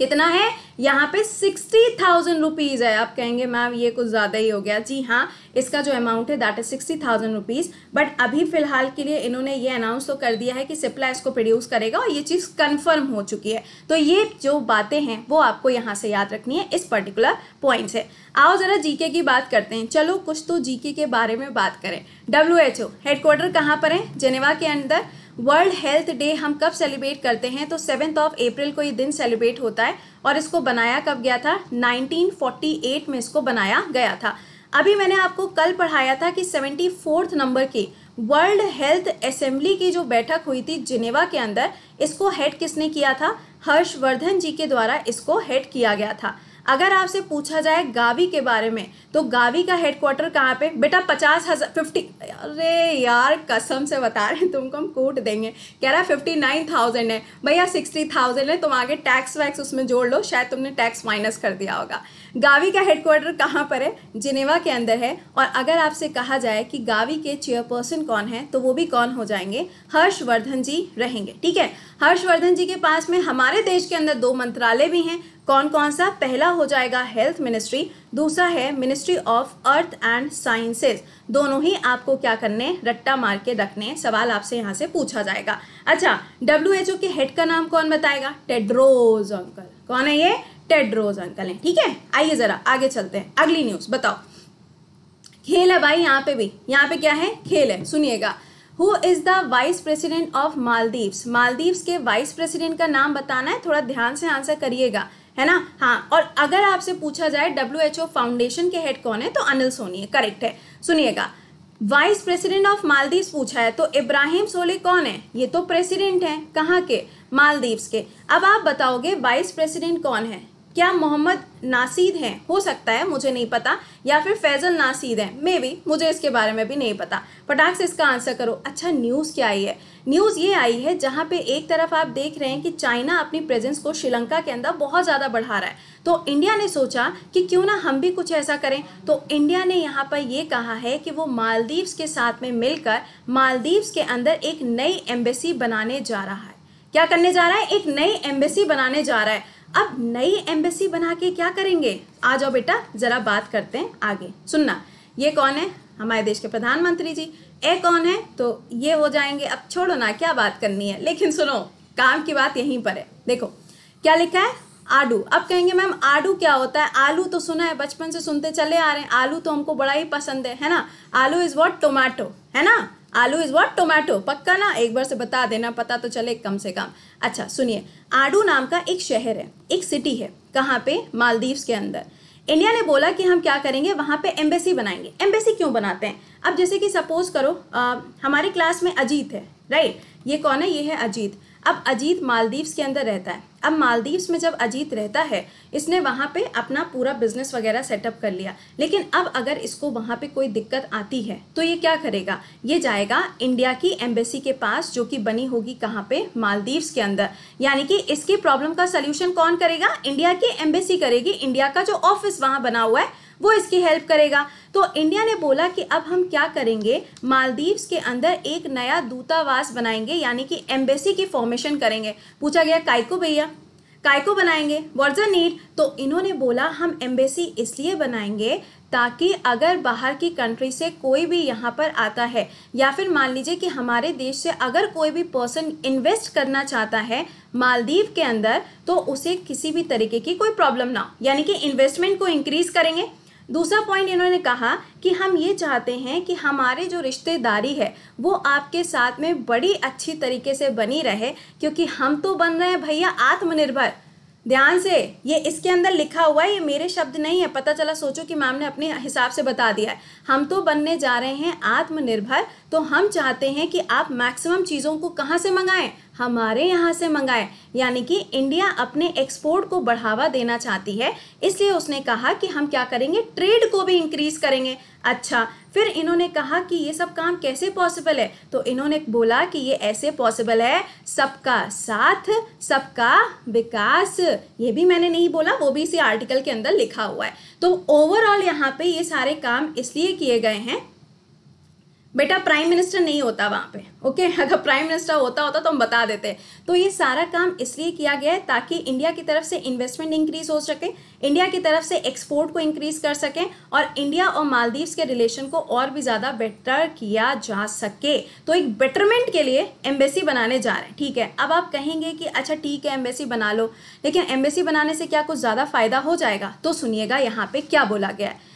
कितना है यहाँ पे सिक्सटी थाउजेंड रुपीज़ है आप कहेंगे मैम ये कुछ ज़्यादा ही हो गया जी हाँ इसका जो अमाउंट है that is sixty thousand rupees but अभी फिलहाल के लिए इन्होंने ये अनाउंस तो कर दिया है कि सिप्ला इसको प्रोड्यूस करेगा और ये चीज़ कन्फर्म हो चुकी है तो ये जो बातें हैं वो आपको यहाँ से याद रखनी है इस पर्टिकुलर पॉइंट से आओ ज़रा जीके की बात करते हैं चलो कुछ तो जीके के बारे में बात करें डब्ल्यू एच ओ हेडक्वार्टर कहाँ पर है जेनेवा के अंदर वर्ल्ड हेल्थ डे हम कब सेलिब्रेट करते हैं तो सेवेंथ ऑफ अप्रैल को ये दिन सेलिब्रेट होता है और इसको बनाया कब गया था 1948 में इसको बनाया गया था अभी मैंने आपको कल पढ़ाया था कि सेवेंटी फोर्थ नंबर की वर्ल्ड हेल्थ असेंबली की जो बैठक हुई थी जिनेवा के अंदर इसको हेड किसने किया था हर्षवर्धन जी के द्वारा इसको हेड किया गया था अगर आपसे पूछा जाए गावी के बारे में तो गावी का हेडक्वार्टर कहाँ पे बेटा पचास हज़ार फिफ्टी अरे यार कसम से बता रहे हैं तुमको हम कूट देंगे कह रहा है फिफ्टी नाइन थाउजेंड है भैया सिक्सटी थाउजेंड है तुम आगे टैक्स वैक्स उसमें जोड़ लो शायद तुमने टैक्स माइनस कर दिया होगा गावी का हेडक्वार्टर कहाँ पर है जिनेवा के अंदर है और अगर आपसे कहा जाए कि गावी के चेयरपर्सन कौन है तो वो भी कौन हो जाएंगे हर्षवर्धन जी रहेंगे ठीक है हर्षवर्धन जी के पास में हमारे देश के अंदर दो मंत्रालय भी हैं कौन कौन सा पहला हो जाएगा हेल्थ मिनिस्ट्री दूसरा है ministry of earth and sciences दोनों ही आपको क्या करने रट्टा मार के रखने सवाल आपसे यहाँ से पूछा जाएगा अच्छा डब्ल्यू एच ओ के हेड का नाम कौन बताएगा टेड्रोज अंकल कौन है ये टेड्रोज अंकल है ठीक है आइए जरा आगे चलते हैं अगली न्यूज बताओ खेल है भाई यहाँ पे भी यहाँ पे क्या है खेल है सुनिएगा who is the vice president of Maldives Maldives के वाइस प्रेसिडेंट का नाम बताना है थोड़ा ध्यान से आंसर करिएगा है ना हाँ और अगर आपसे पूछा जाए डब्ल्यू एच ओ फाउंडेशन के हेड कौन है तो अनिल सोनी है करेक्ट है सुनिएगा वाइस प्रेसिडेंट ऑफ मालदीव्स पूछा है तो इब्राहिम सोले कौन है ये तो प्रेसिडेंट है कहाँ के मालदीव्स के अब आप बताओगे वाइस प्रेसिडेंट कौन है क्या मोहम्मद नासीद हैं हो सकता है मुझे नहीं पता या फिर फैजल नासीद हैं मे बी मुझे इसके बारे में भी नहीं पता पटाख से इसका आंसर करो अच्छा न्यूज़ क्या आई है न्यूज़ ये आई है जहाँ पे एक तरफ आप देख रहे हैं कि चाइना अपनी प्रेजेंस को श्रीलंका के अंदर बहुत ज़्यादा बढ़ा रहा है तो इंडिया ने सोचा कि क्यों ना हम भी कुछ ऐसा करें तो इंडिया ने यहाँ पर यह कहा है कि वो मालदीव्स के साथ में मिलकर मालदीव्स के अंदर एक नई एम्बेसी बनाने जा रहा है क्या करने जा रहा है एक नई एम्बेसी बनाने जा रहा है अब नई एम्बेसी बना के क्या करेंगे आ जाओ बेटा जरा बात करते हैं आगे सुनना ये कौन है हमारे देश के प्रधानमंत्री जी ए कौन है तो ये हो जाएंगे अब छोड़ो ना क्या बात करनी है लेकिन सुनो काम की बात यहीं पर है देखो क्या लिखा है आडू अब कहेंगे मैम आडू क्या होता है आलू तो सुना है बचपन से सुनते चले आ रहे हैं आलू तो हमको बड़ा ही पसंद है है ना आलू इज वॉट टोमेटो है ना आलू इज वॉट टोमेटो पक्का ना एक बार से बता देना पता तो चले कम से कम अच्छा सुनिए आडू नाम का एक शहर है एक सिटी है कहाँ पे मालदीव्स के अंदर इंडिया ने बोला कि हम क्या करेंगे वहाँ पे एम्बेसी बनाएंगे एम्बेसी क्यों बनाते हैं अब जैसे कि सपोज करो आ, हमारे क्लास में अजीत है राइट ये कौन है ये है अजीत अब अजीत मालदीव्स के अंदर रहता है अब मालदीव्स में जब अजीत रहता है इसने वहाँ पे अपना पूरा बिजनेस वगैरह सेटअप कर लिया लेकिन अब अगर इसको वहाँ पे कोई दिक्कत आती है तो ये क्या करेगा ये जाएगा इंडिया की एम्बेसी के पास जो कि बनी होगी कहाँ पे मालदीव्स के अंदर यानी कि इसकी प्रॉब्लम का सोल्यूशन कौन करेगा इंडिया की एम्बेसी करेगी इंडिया का जो ऑफिस वहाँ बना हुआ है वो इसकी हेल्प करेगा तो इंडिया ने बोला कि अब हम क्या करेंगे मालदीव्स के अंदर एक नया दूतावास बनाएंगे यानी कि एम्बेसी की फॉर्मेशन करेंगे पूछा गया कायको भैया कायको बनाएंगे वॉट द नीड तो इन्होंने बोला हम एम्बेसी इसलिए बनाएंगे ताकि अगर बाहर की कंट्री से कोई भी यहाँ पर आता है या फिर मान लीजिए कि हमारे देश से अगर कोई भी पर्सन इन्वेस्ट करना चाहता है मालदीव के अंदर तो उसे किसी भी तरीके की कोई प्रॉब्लम ना हो यानी कि इन्वेस्टमेंट को इंक्रीज करेंगे दूसरा पॉइंट इन्होंने कहा कि हम ये चाहते हैं कि हमारे जो रिश्तेदारी है वो आपके साथ में बड़ी अच्छी तरीके से बनी रहे क्योंकि हम तो बन रहे हैं भैया आत्मनिर्भर ध्यान से ये इसके अंदर लिखा हुआ है ये मेरे शब्द नहीं है पता चला सोचो कि मैम ने अपने हिसाब से बता दिया है हम तो बनने जा रहे हैं आत्मनिर्भर तो हम चाहते हैं कि आप मैक्सिमम चीज़ों को कहाँ से मंगाएं हमारे यहाँ से मंगाए यानी कि इंडिया अपने एक्सपोर्ट को बढ़ावा देना चाहती है इसलिए उसने कहा कि हम क्या करेंगे ट्रेड को भी इंक्रीज करेंगे अच्छा फिर इन्होंने कहा कि ये सब काम कैसे पॉसिबल है तो इन्होंने बोला कि ये ऐसे पॉसिबल है सबका साथ सबका विकास ये भी मैंने नहीं बोला वो भी इसी आर्टिकल के अंदर लिखा हुआ है तो ओवरऑल यहाँ पे ये सारे काम इसलिए किए गए हैं बेटा प्राइम मिनिस्टर नहीं होता वहाँ पे ओके अगर प्राइम मिनिस्टर होता होता तो हम बता देते तो ये सारा काम इसलिए किया गया है ताकि इंडिया की तरफ से इन्वेस्टमेंट इंक्रीज हो सके इंडिया की तरफ से एक्सपोर्ट को इंक्रीज कर सकें और इंडिया और मालदीव्स के रिलेशन को और भी ज़्यादा बेटर किया जा सके तो एक बेटरमेंट के लिए एम्बेसी बनाने जा रहे हैं ठीक है अब आप कहेंगे कि अच्छा ठीक है एम्बेसी बना लो लेकिन एम्बेसी बनाने से क्या कुछ ज़्यादा फायदा हो जाएगा तो सुनिएगा यहाँ पर क्या बोला गया है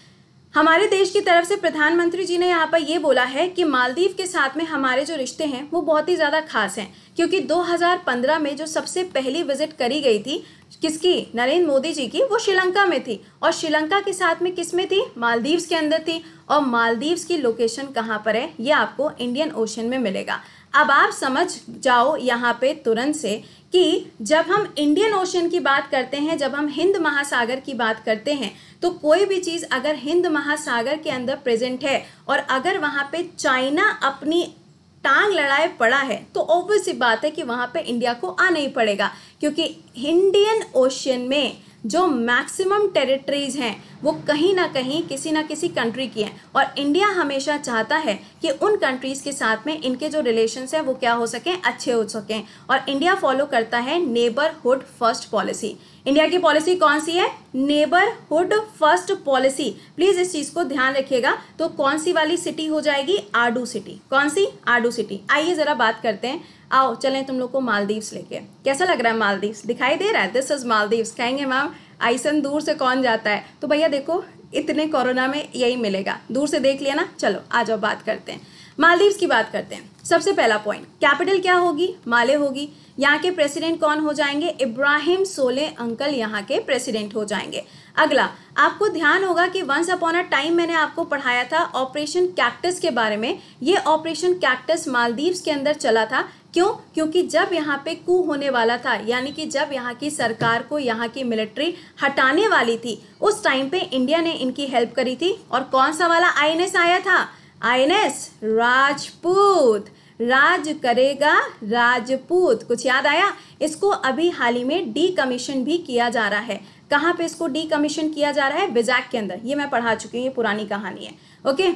हमारे देश की तरफ से प्रधानमंत्री जी ने यहाँ पर ये बोला है कि मालदीव के साथ में हमारे जो रिश्ते हैं वो बहुत ही ज़्यादा खास हैं क्योंकि 2015 में जो सबसे पहली विजिट करी गई थी किसकी नरेंद्र मोदी जी की वो श्रीलंका में थी और श्रीलंका के साथ में किस में थी मालदीव्स के अंदर थी और मालदीव्स की लोकेशन कहाँ पर है ये आपको इंडियन ओशन में मिलेगा अब आप समझ जाओ यहाँ पे तुरंत से कि जब हम इंडियन ओशन की बात करते हैं जब हम हिंद महासागर की बात करते हैं तो कोई भी चीज़ अगर हिंद महासागर के अंदर प्रेजेंट है और अगर वहाँ पे चाइना अपनी टांग लड़ाए पड़ा है तो ऑब्वियस बात है कि वहाँ पे इंडिया को आना ही पड़ेगा क्योंकि इंडियन ओशन में जो मैक्सिमम टेरिटरीज हैं वो कहीं ना कहीं किसी ना किसी कंट्री की हैं और इंडिया हमेशा चाहता है कि उन कंट्रीज़ के साथ में इनके जो रिलेशंस हैं वो क्या हो सकें अच्छे हो सकें और इंडिया फॉलो करता है नेबरहुड फर्स्ट पॉलिसी इंडिया की पॉलिसी कौन सी है नेबरहुड फर्स्ट पॉलिसी प्लीज इस चीज को ध्यान रखिएगा तो कौन सी वाली सिटी हो जाएगी आडू सिटी कौन सी आडू सिटी आइए जरा बात करते हैं आओ चले तुम लोग को मालदीव्स लेके कैसा लग रहा है मालदीव्स दिखाई दे रहा है दिस इज मालदीव्स कहेंगे मैम आइसन दूर से कौन जाता है तो भैया देखो इतने कोरोना में यही मिलेगा दूर से देख लिया ना चलो आ जाओ बात करते हैं मालदीव्स की बात करते हैं सबसे पहला पॉइंट कैपिटल क्या होगी माले होगी यहाँ के प्रेसिडेंट कौन हो जाएंगे इब्राहिम सोले अंकल यहाँ के प्रेसिडेंट हो जाएंगे अगला आपको ध्यान होगा कि वंस अपॉन अ टाइम मैंने आपको पढ़ाया था ऑपरेशन कैक्टस के बारे में ये ऑपरेशन कैक्टस मालदीव्स के अंदर चला था क्यों क्योंकि जब यहाँ पे कू होने वाला था यानी कि जब यहाँ की सरकार को यहाँ की मिलिट्री हटाने वाली थी उस टाइम पे इंडिया ने इनकी हेल्प करी थी और कौन सा वाला आई आया था आई राजपूत राज करेगा राजपूत कुछ याद आया इसको अभी हाल ही में डी कमीशन भी किया जा रहा है कहां पे इसको डी कमीशन किया जा रहा है विजैक के अंदर ये मैं पढ़ा चुकी हूँ ये पुरानी कहानी है ओके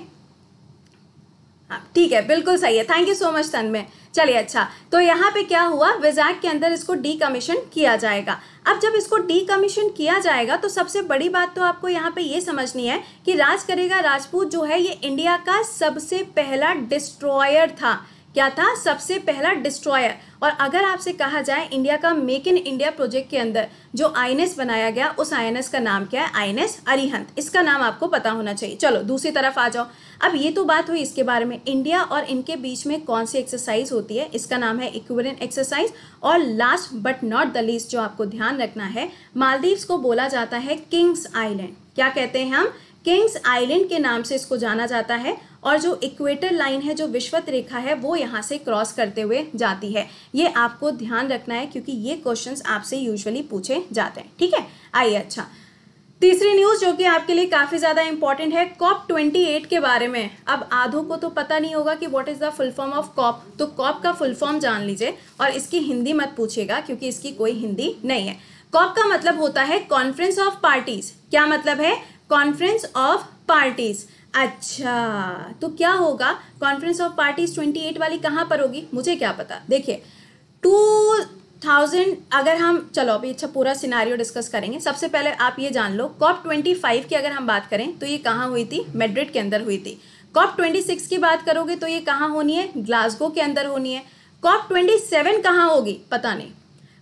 हाँ, ठीक है बिल्कुल सही है thank you so much Tanmay चलिए अच्छा तो यहाँ पे क्या हुआ विजैक के अंदर इसको डी कमीशन किया जाएगा अब जब इसको डी कमीशन किया जाएगा तो सबसे बड़ी बात तो आपको यहाँ पे ये समझनी है कि राज करेगा राजपूत जो है ये इंडिया का सबसे पहला डिस्ट्रॉयर था क्या था सबसे पहला डिस्ट्रॉयर और अगर आपसे कहा जाए इंडिया का मेक इन इंडिया प्रोजेक्ट के अंदर जो आई बनाया गया उस आई का नाम क्या है आई अरिहंत इसका नाम आपको पता होना चाहिए चलो दूसरी तरफ आ जाओ अब ये तो बात हुई इसके बारे में इंडिया और इनके बीच में कौन सी एक्सरसाइज होती है इसका नाम है इक्विवेलेंट एक्सरसाइज और last but not the least जो आपको ध्यान रखना है मालदीव्स को बोला जाता है किंग्स आइलैंड क्या कहते हैं हम किंग्स आइलैंड के नाम से इसको जाना जाता है और जो इक्वेटर लाइन है जो विश्वत रेखा है वो यहाँ से क्रॉस करते हुए जाती है ये आपको ध्यान रखना है क्योंकि ये क्वेश्चन आपसे यूजली पूछे जाते हैं ठीक है आइए अच्छा तीसरी न्यूज जो कि आपके लिए काफी ज्यादा इंपॉर्टेंट है कॉप 28 के बारे में अब आधों को तो पता नहीं होगा कि what is the full form of COP तो कॉप का फुल फॉर्म जान लीजिए और इसकी हिंदी मत पूछेगा क्योंकि इसकी कोई हिंदी नहीं है कॉप का मतलब होता है कॉन्फ्रेंस ऑफ पार्टीज क्या मतलब है कॉन्फ्रेंस ऑफ पार्टीज अच्छा तो क्या होगा conference of parties twenty eight वाली कहाँ पर होगी मुझे क्या पता देखिए टू थाउजेंड अगर हम चलो अभी अच्छा पूरा सिनारियो डिस्कस करेंगे सबसे पहले आप ये जान लो कॉप ट्वेंटी फाइव की अगर हम बात करें तो ये कहाँ हुई थी मेड्रिड के अंदर हुई थी कॉप ट्वेंटी सिक्स की बात करोगे तो ये कहाँ होनी है ग्लासगो के अंदर होनी है कॉप ट्वेंटी सेवन कहाँ होगी पता नहीं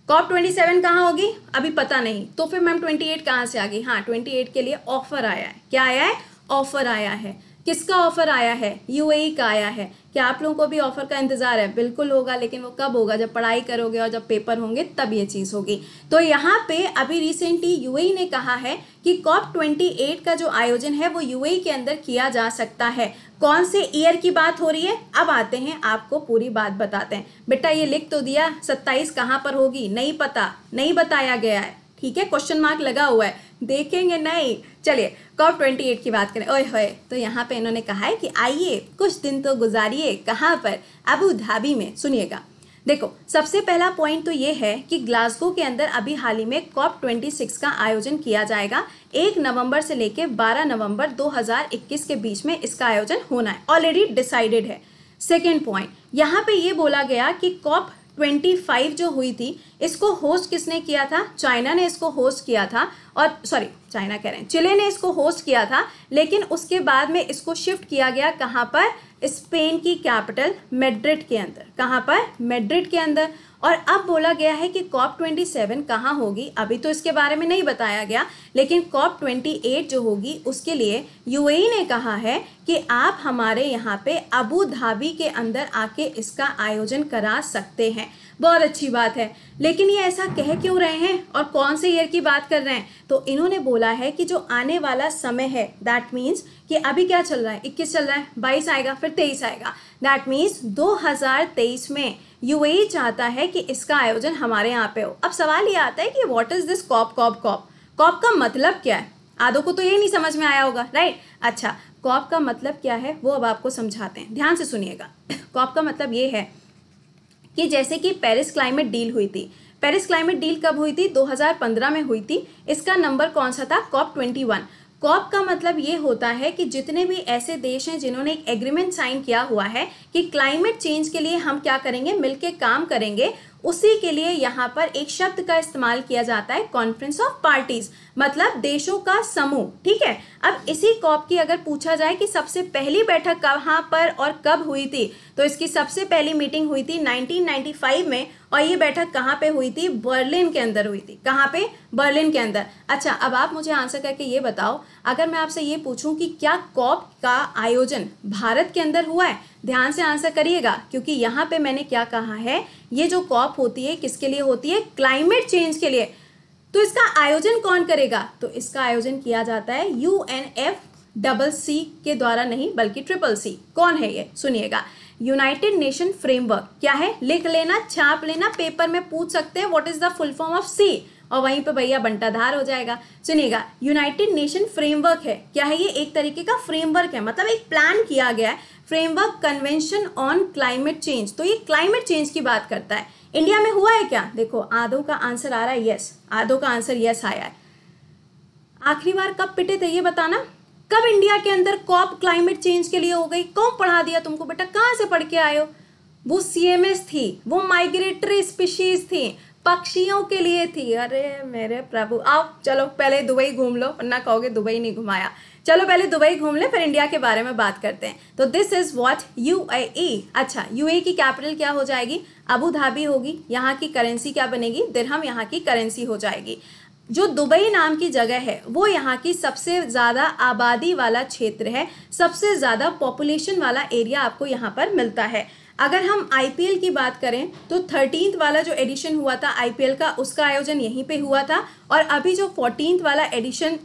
कॉप ट्वेंटी सेवन कहाँ होगी अभी पता नहीं तो फिर मैम ट्वेंटी एट कहाँ से आ गई हाँ ट्वेंटी एट के लिए ऑफर आया है क्या आया है ऑफर आया है किसका ऑफर आया है यूएई का आया है क्या आप लोगों को भी ऑफर का इंतजार है बिल्कुल होगा लेकिन वो कब होगा जब पढ़ाई करोगे और जब पेपर होंगे तब ये चीज होगी तो यहाँ पे अभी रिसेंटली यूएई ने कहा है कि कॉप 28 का जो आयोजन है वो यूएई के अंदर किया जा सकता है कौन से ईयर की बात हो रही है अब आते हैं आपको पूरी बात बताते हैं बेटा ये लिख तो दिया सत्ताईस कहाँ पर होगी नहीं पता नहीं बताया गया है ठीक है क्वेश्चन मार्क लगा हुआ है देखेंगे नहीं चलिए कॉप ट्वेंटी एट की बात करें ओए होए तो यहाँ पे इन्होंने कहा है कि आइए कुछ दिन तो गुजारिए कहाँ पर अबू धाबी में सुनिएगा देखो सबसे पहला पॉइंट तो ये है कि ग्लासगो के अंदर अभी हाल ही में कॉप सिक्स का आयोजन किया जाएगा एक नवंबर से लेकर बारह नवंबर इक्कीस के बीच में इसका आयोजन होना है ऑलरेडी डिसाइडेड है सेकेंड पॉइंट यहाँ पे ये बोला गया कि कॉप 25 जो हुई थी इसको होस्ट किसने किया था चाइना ने इसको होस्ट किया था और सॉरी चाइना कह रहे हैं चिले ने इसको होस्ट किया था लेकिन उसके बाद में इसको शिफ्ट किया गया कहाँ पर स्पेन की कैपिटल मेड्रिड के अंदर कहाँ पर मेड्रिड के अंदर और अब बोला गया है कि कॉप ट्वेंटी सेवन कहाँ होगी अभी तो इसके बारे में नहीं बताया गया लेकिन कॉप ट्वेंटी एट जो होगी उसके लिए यूएई ने कहा है कि आप हमारे यहाँ पे अबू धाबी के अंदर आके इसका आयोजन करा सकते हैं बहुत अच्छी बात है लेकिन ये ऐसा कह क्यों रहे हैं और कौन से ईयर की बात कर रहे हैं तो इन्होंने बोला है कि जो आने वाला समय है दैट मीन्स कि अभी क्या चल रहा है इक्कीस चल रहा है बाईस आएगा फिर तेईस आएगा दैट मीन्स दो में यूएई चाहता है कि इसका आयोजन हमारे यहाँ पे हो अब सवाल ये आता है कि what is this COP COP COP COP का मतलब क्या है आदो को तो ये नहीं समझ में आया होगा राइट अच्छा कॉप का मतलब क्या है वो अब आपको समझाते हैं ध्यान से सुनिएगा कॉप का मतलब ये है कि जैसे कि पेरिस क्लाइमेट डील हुई थी पेरिस क्लाइमेट डील कब हुई थी 2015 में हुई थी इसका नंबर कौन सा था कॉप ट्वेंटी वन कॉप का मतलब ये होता है कि जितने भी ऐसे देश हैं जिन्होंने एक एग्रीमेंट साइन किया हुआ है कि क्लाइमेट चेंज के लिए हम क्या करेंगे मिलके काम करेंगे उसी के लिए यहाँ पर एक शब्द का इस्तेमाल किया जाता है कॉन्फ्रेंस ऑफ पार्टीज मतलब देशों का समूह ठीक है अब इसी कॉप की अगर पूछा जाए कि सबसे पहली बैठक कहाँ पर और कब हुई थी तो इसकी सबसे पहली मीटिंग हुई थी 1995 में और ये बैठक कहाँ पे हुई थी बर्लिन के अंदर हुई थी कहाँ पे बर्लिन के अंदर अच्छा अब आप मुझे आंसर करके ये बताओ अगर मैं आपसे ये पूछूं कि क्या कॉप का आयोजन भारत के अंदर हुआ है ध्यान से आंसर करिएगा क्योंकि यहाँ पे मैंने क्या कहा है ये जो कॉप होती है किसके लिए होती है क्लाइमेट चेंज के लिए तो इसका आयोजन कौन करेगा तो इसका आयोजन किया जाता है U N F double C के द्वारा नहीं बल्कि ट्रिपल सी कौन है ये सुनिएगा यूनाइटेड नेशन फ्रेमवर्क क्या है लिख लेना छाप लेना पेपर में पूछ सकते हैं what is the full form of C और वहीं पे भैया बंटाधार हो जाएगा सुनिएगा यूनाइटेड नेशन फ्रेमवर्क है क्या है ये एक तरीके का फ्रेमवर्क है मतलब एक प्लान किया गया है framework convention on climate change तो ये क्लाइमेट चेंज की बात करता है इंडिया में हुआ है क्या देखो आधो का आंसर आ रहा है यस आधो का आंसर यस आया है आखिरी बार कब पिटे थे ये बताना कब इंडिया के अंदर कॉप क्लाइमेट चेंज के लिए हो गई कौन पढ़ा दिया तुमको बेटा कहाँ से पढ़ के आयो वो सी थी वो माइग्रेटरी स्पीशीज थी पक्षियों के लिए थी अरे मेरे प्रभु आओ चलो पहले दुबई घूम लो वरना कहोगे दुबई नहीं घुमाया चलो पहले दुबई घूम ले फिर इंडिया के बारे में बात करते हैं तो दिस इज वॉट यू अच्छा यू e की कैपिटल क्या हो जाएगी अबू धाबी होगी यहाँ की करेंसी क्या बनेगी दिरहम यहाँ की करेंसी हो जाएगी जो दुबई नाम की जगह है वो यहाँ की सबसे ज़्यादा आबादी वाला क्षेत्र है सबसे ज़्यादा पॉपुलेशन वाला एरिया आपको यहाँ पर मिलता है अगर हम आईपीएल की बात करें तो थर्टीन वाला जो एडिशन हुआ था आईपीएल का उसका आयोजन यहीं पे हुआ था और अभी जो फोर्टीन वाला एडिशन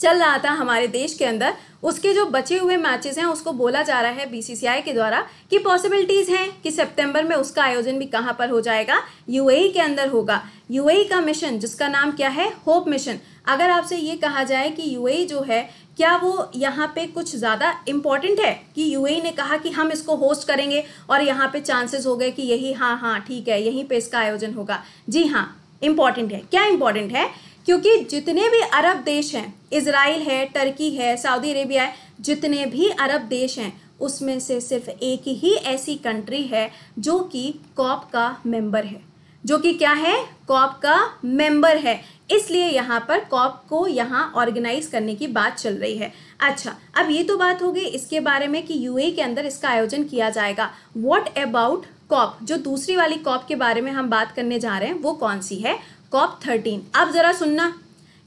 चल रहा था हमारे देश के अंदर उसके जो बचे हुए मैचेस हैं उसको बोला जा रहा है बीसीसीआई के द्वारा कि पॉसिबिलिटीज़ हैं कि सितंबर में उसका आयोजन भी कहाँ पर हो जाएगा यूएई e के अंदर होगा यूएई e का मिशन जिसका नाम क्या है होप मिशन अगर आपसे ये कहा जाए कि यूएई जो है क्या वो यहाँ पे कुछ ज़्यादा इम्पॉर्टेंट है कि यूएई ने कहा कि हम इसको होस्ट करेंगे और यहाँ पे चांसेस हो गए कि यही हाँ हाँ ठीक है यहीं पे इसका आयोजन होगा जी हाँ इम्पॉर्टेंट है क्या इम्पॉर्टेंट है क्योंकि जितने भी अरब देश हैं इसराइल है टर्की है सऊदी अरेबिया है जितने भी अरब देश हैं उसमें से सिर्फ एक ही ऐसी कंट्री है जो कि कॉप का मेंबर है जो कि क्या है कॉप का मेंबर है इसलिए यहाँ पर कॉप को यहाँ ऑर्गेनाइज करने की बात चल रही है अच्छा अब ये तो बात हो गई इसके बारे में कि यूए के अंदर इसका आयोजन किया जाएगा वॉट अबाउट कॉप जो दूसरी वाली कॉप के बारे में हम बात करने जा रहे हैं वो कौन सी है कॉप थर्टीन अब जरा सुनना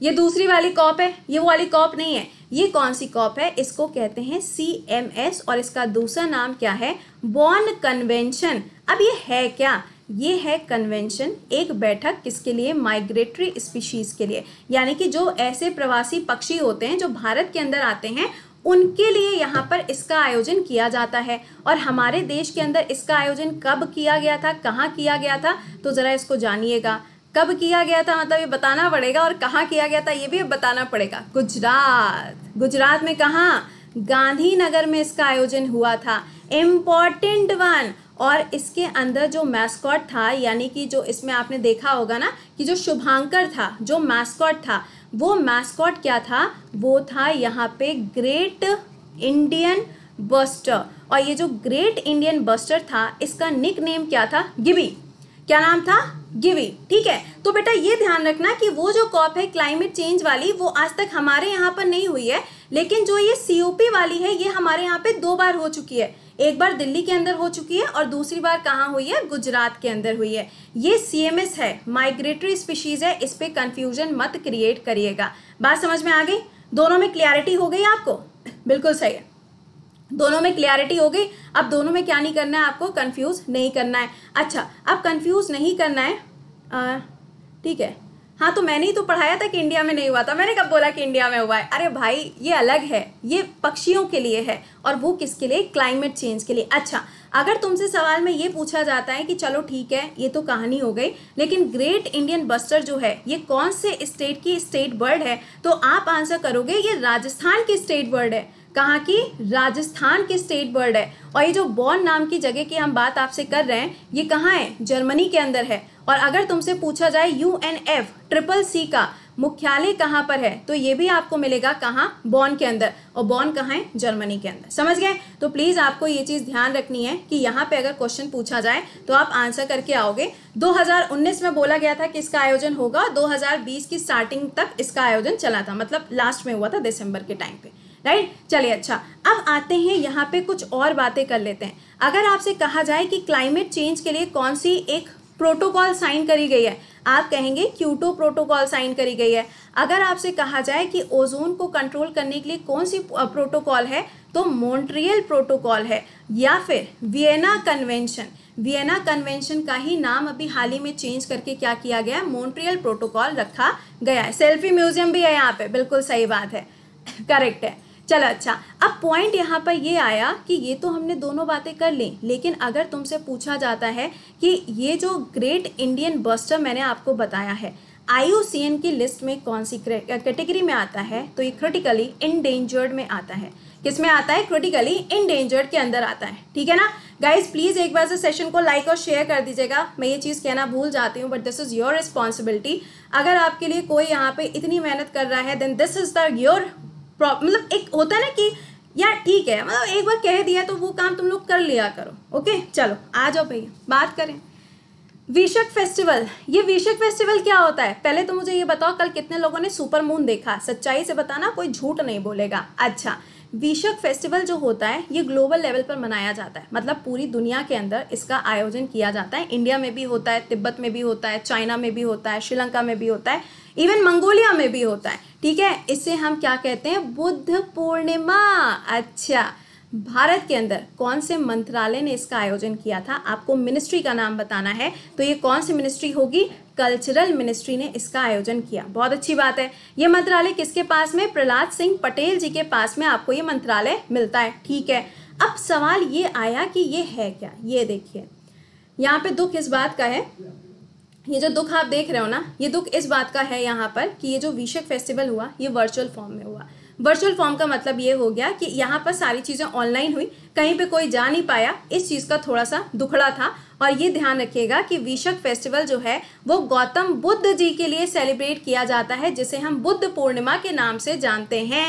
ये दूसरी वाली कॉप है ये वाली कॉप नहीं है ये कौन सी कॉप है इसको कहते हैं सी एम एस और इसका दूसरा नाम क्या है बॉर्न कन्वेंशन अब ये है क्या ये है कन्वेंशन एक बैठक किसके लिए माइग्रेटरी स्पीशीज़ के लिए यानी कि जो ऐसे प्रवासी पक्षी होते हैं जो भारत के अंदर आते हैं उनके लिए यहाँ पर इसका आयोजन किया जाता है और हमारे देश के अंदर इसका आयोजन कब किया गया था कहाँ किया गया था तो ज़रा इसको जानिएगा कब किया गया था मतलब ये बताना पड़ेगा और कहाँ किया गया था ये भी बताना पड़ेगा गुजरात गुजरात में कहाँ गांधीनगर में इसका आयोजन हुआ था इम्पॉर्टेंट वन और इसके अंदर जो मैस्कॉट था यानी कि जो इसमें आपने देखा होगा ना कि जो शुभांकर था जो मैस्कॉट था वो मैस्कॉट क्या था वो था यहाँ पे ग्रेट इंडियन बस्टर और ये जो ग्रेट इंडियन बस्टर था इसका निक नेम क्या था गिबी क्या नाम था गिवी ठीक है तो बेटा ये ध्यान रखना कि वो जो कॉप है क्लाइमेट चेंज वाली वो आज तक हमारे यहाँ पर नहीं हुई है लेकिन जो ये सीओपी वाली है ये हमारे यहाँ पे दो बार हो चुकी है एक बार दिल्ली के अंदर हो चुकी है और दूसरी बार कहाँ हुई है गुजरात के अंदर हुई है ये एस है माइग्रेटरी स्पीशीज है इस पर कंफ्यूजन मत क्रिएट करिएगा बात समझ में आ गई दोनों में क्लियरिटी हो गई आपको बिल्कुल सही है दोनों में क्लियरिटी हो गई अब दोनों में क्या नहीं करना है आपको कंफ्यूज नहीं करना है अच्छा अब कंफ्यूज नहीं करना है ठीक है हाँ तो मैंने ही तो पढ़ाया था कि इंडिया में नहीं हुआ था मैंने कब बोला कि इंडिया में हुआ है अरे भाई ये अलग है ये पक्षियों के लिए है और वो किसके लिए क्लाइमेट चेंज के लिए अच्छा अगर तुमसे सवाल में ये पूछा जाता है कि चलो ठीक है ये तो कहानी हो गई लेकिन ग्रेट इंडियन बस्टर जो है ये कौन से स्टेट की स्टेट बर्ड है तो आप आंसर करोगे ये राजस्थान की स्टेट बर्ड है कहाँ की राजस्थान की स्टेट बर्ड है और ये जो बॉर्न नाम की जगह की हम बात आपसे कर रहे हैं ये कहाँ है जर्मनी के अंदर है और अगर तुमसे पूछा जाए U N F triple C का मुख्यालय कहाँ पर है तो ये भी आपको मिलेगा कहाँ बॉन के अंदर और बॉन कहाँ है जर्मनी के अंदर समझ गए तो प्लीज़ आपको ये चीज़ ध्यान रखनी है कि यहाँ पे अगर क्वेश्चन पूछा जाए तो आप आंसर करके आओगे 2019 में बोला गया था कि इसका आयोजन होगा 2020 की स्टार्टिंग तक इसका आयोजन चला था मतलब लास्ट में हुआ था दिसंबर के टाइम पे राइट चलिए अच्छा अब आते हैं यहाँ पे कुछ और बातें कर लेते हैं अगर आपसे कहा जाए कि क्लाइमेट चेंज के लिए कौन सी एक प्रोटोकॉल साइन करी गई है आप कहेंगे क्यूटो तो प्रोटोकॉल साइन करी गई है अगर आपसे कहा जाए कि ओजोन को कंट्रोल करने के लिए कौन सी प्रोटोकॉल है तो मॉन्ट्रियल प्रोटोकॉल है या फिर वियना कन्वेंशन वियना कन्वेंशन का ही नाम अभी हाल ही में चेंज करके क्या किया गया है मॉन्ट्रियल प्रोटोकॉल रखा गया है सेल्फी म्यूजियम भी है यहाँ पे बिल्कुल सही बात है करेक्ट है चलो अच्छा अब पॉइंट यहाँ पर ये आया कि ये तो हमने दोनों बातें कर ली लेकिन अगर तुमसे पूछा जाता है कि ये जो ग्रेट इंडियन बस्टर मैंने आपको बताया है आई की लिस्ट में कौन सी कैटेगरी में आता है तो ये क्रिटिकली इनडेंजर्ड में आता है किस में आता है क्रिटिकली इनडेंजर्ड के अंदर आता है ठीक है ना गाइज प्लीज़ एक बार से सेशन को लाइक और शेयर कर दीजिएगा मैं ये चीज़ कहना भूल जाती हूँ but this is your responsibility अगर आपके लिए कोई यहाँ पे इतनी मेहनत कर रहा है then this is the your मतलब एक होता है ना कि यार ठीक है मतलब एक बार कह दिया तो वो काम तुम लोग कर लिया करो ओके चलो आ जाओ भैया बात करें विशक फेस्टिवल ये विशक फेस्टिवल क्या होता है पहले तो मुझे ये बताओ कल कितने लोगों ने सुपर मून देखा सच्चाई से बताना कोई झूठ नहीं बोलेगा अच्छा विशक फेस्टिवल जो होता है ये ग्लोबल लेवल पर मनाया जाता है मतलब पूरी दुनिया के अंदर इसका आयोजन किया जाता है इंडिया में भी होता है तिब्बत में भी होता है चाइना में भी होता है श्रीलंका में भी होता है इवन मंगोलिया में भी होता है ठीक है इसे हम क्या कहते हैं बुद्ध पूर्णिमा अच्छा भारत के अंदर कौन से मंत्रालय ने इसका आयोजन किया था आपको मिनिस्ट्री का नाम बताना है तो ये कौन सी मिनिस्ट्री होगी कल्चरल मिनिस्ट्री ने इसका आयोजन किया बहुत अच्छी बात है ये मंत्रालय किसके पास में प्रहलाद सिंह पटेल जी के पास में आपको ये मंत्रालय मिलता है ठीक है अब सवाल ये आया कि ये है क्या ये देखिए यहाँ पे दुख इस बात का है ये जो दुख आप देख रहे हो ना ये दुख इस बात का है यहाँ पर कि ये जो विशक फेस्टिवल हुआ ये वर्चुअल फॉर्म में हुआ वर्चुअल फॉर्म का मतलब ये हो गया कि यहाँ पर सारी चीज़ें ऑनलाइन हुई कहीं पे कोई जा नहीं पाया इस चीज़ का थोड़ा सा दुखड़ा था और ये ध्यान रखिएगा कि विशक फेस्टिवल जो है वो गौतम बुद्ध जी के लिए सेलिब्रेट किया जाता है जिसे हम बुद्ध पूर्णिमा के नाम से जानते हैं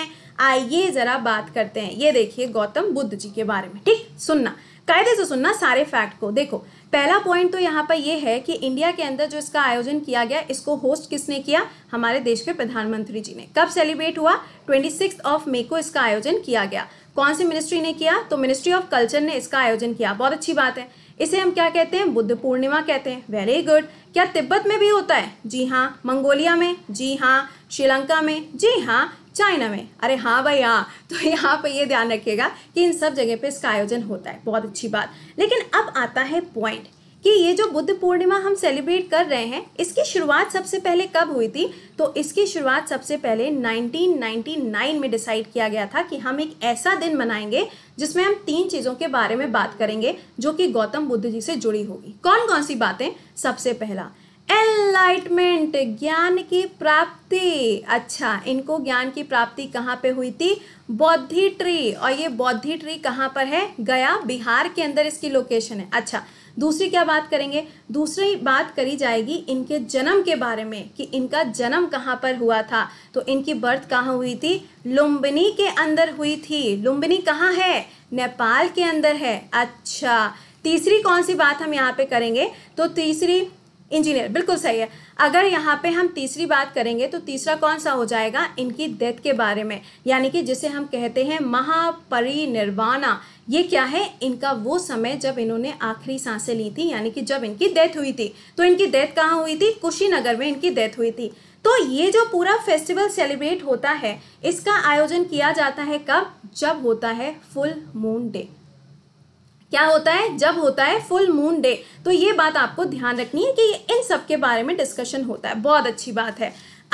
आइए ज़रा बात करते हैं ये देखिए गौतम बुद्ध जी के बारे में ठीक सुनना कायदे से सुनना सारे फैक्ट को देखो पहला पॉइंट तो यहाँ पर यह है कि इंडिया के अंदर जो इसका आयोजन किया गया इसको होस्ट किसने किया हमारे देश के प्रधानमंत्री जी ने कब सेलिब्रेट हुआ ट्वेंटी सिक्स ऑफ मे को इसका आयोजन किया गया कौन सी मिनिस्ट्री ने किया तो मिनिस्ट्री ऑफ कल्चर ने इसका आयोजन किया बहुत अच्छी बात है इसे हम क्या कहते हैं बुद्ध पूर्णिमा कहते हैं वेरी गुड क्या तिब्बत में भी होता है जी हाँ मंगोलिया में जी हाँ श्रीलंका में जी हाँ चाइना में अरे हाँ भाई हाँ तो यहाँ पर ये ध्यान रखिएगा कि इन सब जगह पे इसका आयोजन होता है बहुत अच्छी बात लेकिन अब आता है पॉइंट कि ये जो बुद्ध पूर्णिमा हम सेलिब्रेट कर रहे हैं इसकी शुरुआत सबसे पहले कब हुई थी तो इसकी शुरुआत सबसे पहले 1999 में डिसाइड किया गया था कि हम एक ऐसा दिन मनाएंगे जिसमें हम तीन चीज़ों के बारे में बात करेंगे जो कि गौतम बुद्ध जी से जुड़ी होगी कौन कौन सी बातें सबसे पहला एनलाइटमेंट ज्ञान की प्राप्ति अच्छा इनको ज्ञान की प्राप्ति कहाँ पे हुई थी बौद्धि ट्री और ये बौद्धि ट्री कहाँ पर है गया बिहार के अंदर इसकी लोकेशन है अच्छा दूसरी क्या बात करेंगे दूसरी बात करी जाएगी इनके जन्म के बारे में कि इनका जन्म कहाँ पर हुआ था तो इनकी बर्थ कहाँ हुई थी लुम्बिनी के अंदर हुई थी लुम्बिनी कहाँ है नेपाल के अंदर है अच्छा तीसरी कौन सी बात हम यहाँ पे करेंगे तो तीसरी इंजीनियर बिल्कुल सही है अगर यहाँ पे हम तीसरी बात करेंगे तो तीसरा कौन सा हो जाएगा इनकी डेथ के बारे में यानी कि जिसे हम कहते हैं महापरिनिर्वाणा ये क्या है इनका वो समय जब इन्होंने आखिरी सांसें ली थी यानी कि जब इनकी डेथ हुई थी तो इनकी डेथ कहाँ हुई थी कुशीनगर में इनकी डेथ हुई थी तो ये जो पूरा फेस्टिवल सेलिब्रेट होता है इसका आयोजन किया जाता है कब जब होता है फुल मून डे क्या होता है जब होता है फुल मून डे तो ये बात आपको ध्यान रखनी है कि इन सब के बारे में डिस्कशन होता है बहुत अच्छी बात है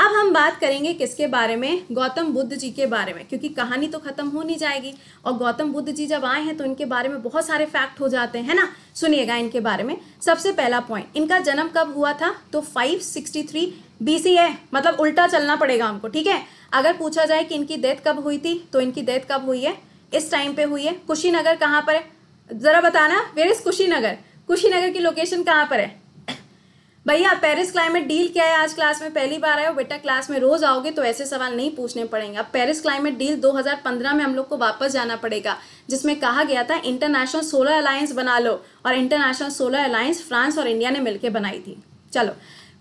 अब हम बात करेंगे किसके बारे में गौतम बुद्ध जी के बारे में क्योंकि कहानी तो खत्म हो नहीं जाएगी और गौतम बुद्ध जी जब आए हैं तो इनके बारे में बहुत सारे फैक्ट हो जाते हैं ना सुनिएगा इनके बारे में सबसे पहला पॉइंट इनका जन्म कब हुआ था तो 563 बीसी है मतलब उल्टा चलना पड़ेगा हमको ठीक है अगर पूछा जाए कि इनकी डेथ कब हुई थी तो इनकी डेथ कब हुई है इस टाइम पे हुई है कुशीनगर कहाँ पर है ज़रा बताना वेर इज़ कुशीनगर कुशीनगर की लोकेशन कहाँ पर है भैया पेरिस क्लाइमेट डील क्या है आज क्लास में पहली बार आए हो बेटा क्लास में रोज आओगे तो ऐसे सवाल नहीं पूछने पड़ेंगे अब पेरिस क्लाइमेट डील 2015 में हम लोग को वापस जाना पड़ेगा जिसमें कहा गया था इंटरनेशनल सोलर अलायंस बना लो और इंटरनेशनल सोलर अलायंस फ्रांस और इंडिया ने मिलकर बनाई थी चलो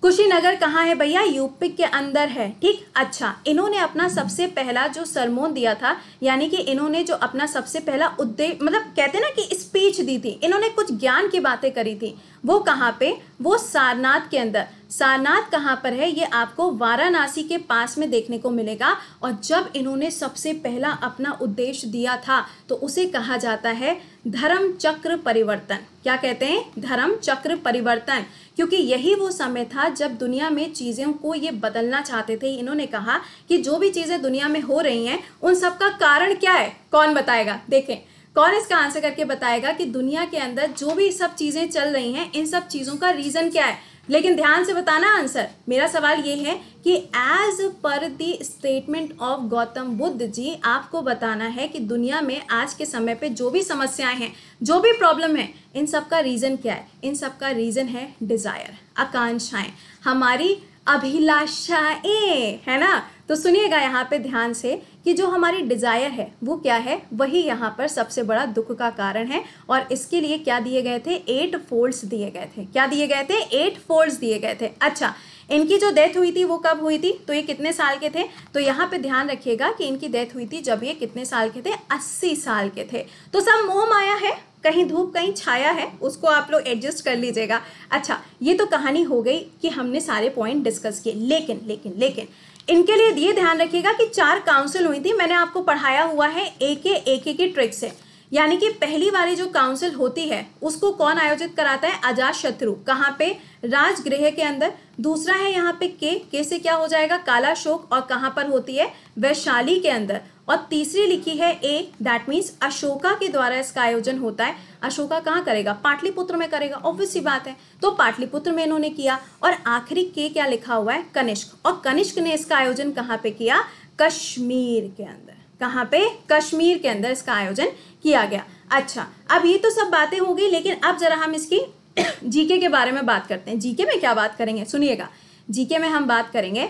कुशीनगर कहाँ है भैया यूपी के अंदर है ठीक अच्छा इन्होंने अपना सबसे पहला जो सरमोन दिया था यानी कि इन्होंने जो अपना सबसे पहला उद्देश्य मतलब कहते ना कि स्पीच दी थी इन्होंने कुछ ज्ञान की बातें करी थी वो कहाँ पे वो सारनाथ के अंदर सारनाथ कहाँ पर है ये आपको वाराणसी के पास में देखने को मिलेगा और जब इन्होंने सबसे पहला अपना उद्देश्य दिया था तो उसे कहा जाता है धर्म चक्र परिवर्तन क्या कहते हैं धर्म चक्र परिवर्तन क्योंकि यही वो समय था जब दुनिया में चीज़ों को ये बदलना चाहते थे इन्होंने कहा कि जो भी चीज़ें दुनिया में हो रही हैं उन सबका कारण क्या है कौन बताएगा देखें कौन इसका आंसर करके बताएगा कि दुनिया के अंदर जो भी सब चीज़ें चल रही हैं इन सब चीज़ों का रीज़न क्या है लेकिन ध्यान से बताना आंसर मेरा सवाल ये है कि as per the statement of Gautam Buddha ji आपको बताना है कि दुनिया में आज के समय पे जो भी समस्याएं हैं जो भी प्रॉब्लम है इन सब का रीज़न क्या है इन सब का रीज़न है डिज़ायर आकांक्षाएं हमारी अभिलाषाएं है ना तो सुनिएगा यहाँ पे ध्यान से कि जो हमारी डिज़ायर है वो क्या है वही यहाँ पर सबसे बड़ा दुख का कारण है और इसके लिए क्या दिए गए थे एट फोल्ड्स दिए गए थे क्या दिए गए थे एट फोल्ड्स दिए गए थे अच्छा इनकी जो डेथ हुई थी वो कब हुई थी तो ये कितने साल के थे तो यहाँ पे ध्यान रखिएगा कि इनकी डेथ हुई थी जब ये कितने साल के थे अस्सी साल के थे तो सब मोह माया है कहीं धूप कहीं छाया है उसको आप लोग एडजस्ट कर लीजिएगा अच्छा ये तो कहानी हो गई कि हमने सारे पॉइंट डिस्कस किए लेकिन लेकिन लेकिन इनके लिए ये ध्यान रखिएगा कि चार काउंसिल हुई थी मैंने आपको पढ़ाया हुआ है एक एक की ट्रिक से यानी कि पहली वाली जो काउंसिल होती है उसको कौन आयोजित कराता है अजात शत्रु कहाँ पे राजगृह के अंदर दूसरा है यहाँ पे के के से क्या हो जाएगा काला शोक और कहाँ पर होती है वैशाली के अंदर और तीसरी लिखी है ए दैट मीन्स अशोका के द्वारा इसका आयोजन होता है अशोका कहाँ करेगा पाटलिपुत्र में करेगा ऑब्वियसली बात है तो पाटलिपुत्र में इन्होंने किया और आखिरी के क्या लिखा हुआ है कनिष्क और कनिष्क ने इसका आयोजन कहाँ पे किया कश्मीर के अंदर कहाँ पे कश्मीर के अंदर इसका आयोजन किया गया अच्छा अब ये तो सब बातें हो गई लेकिन अब जरा हम इसकी जीके के बारे में बात करते हैं जीके में क्या बात करेंगे सुनिएगा जीके में हम बात करेंगे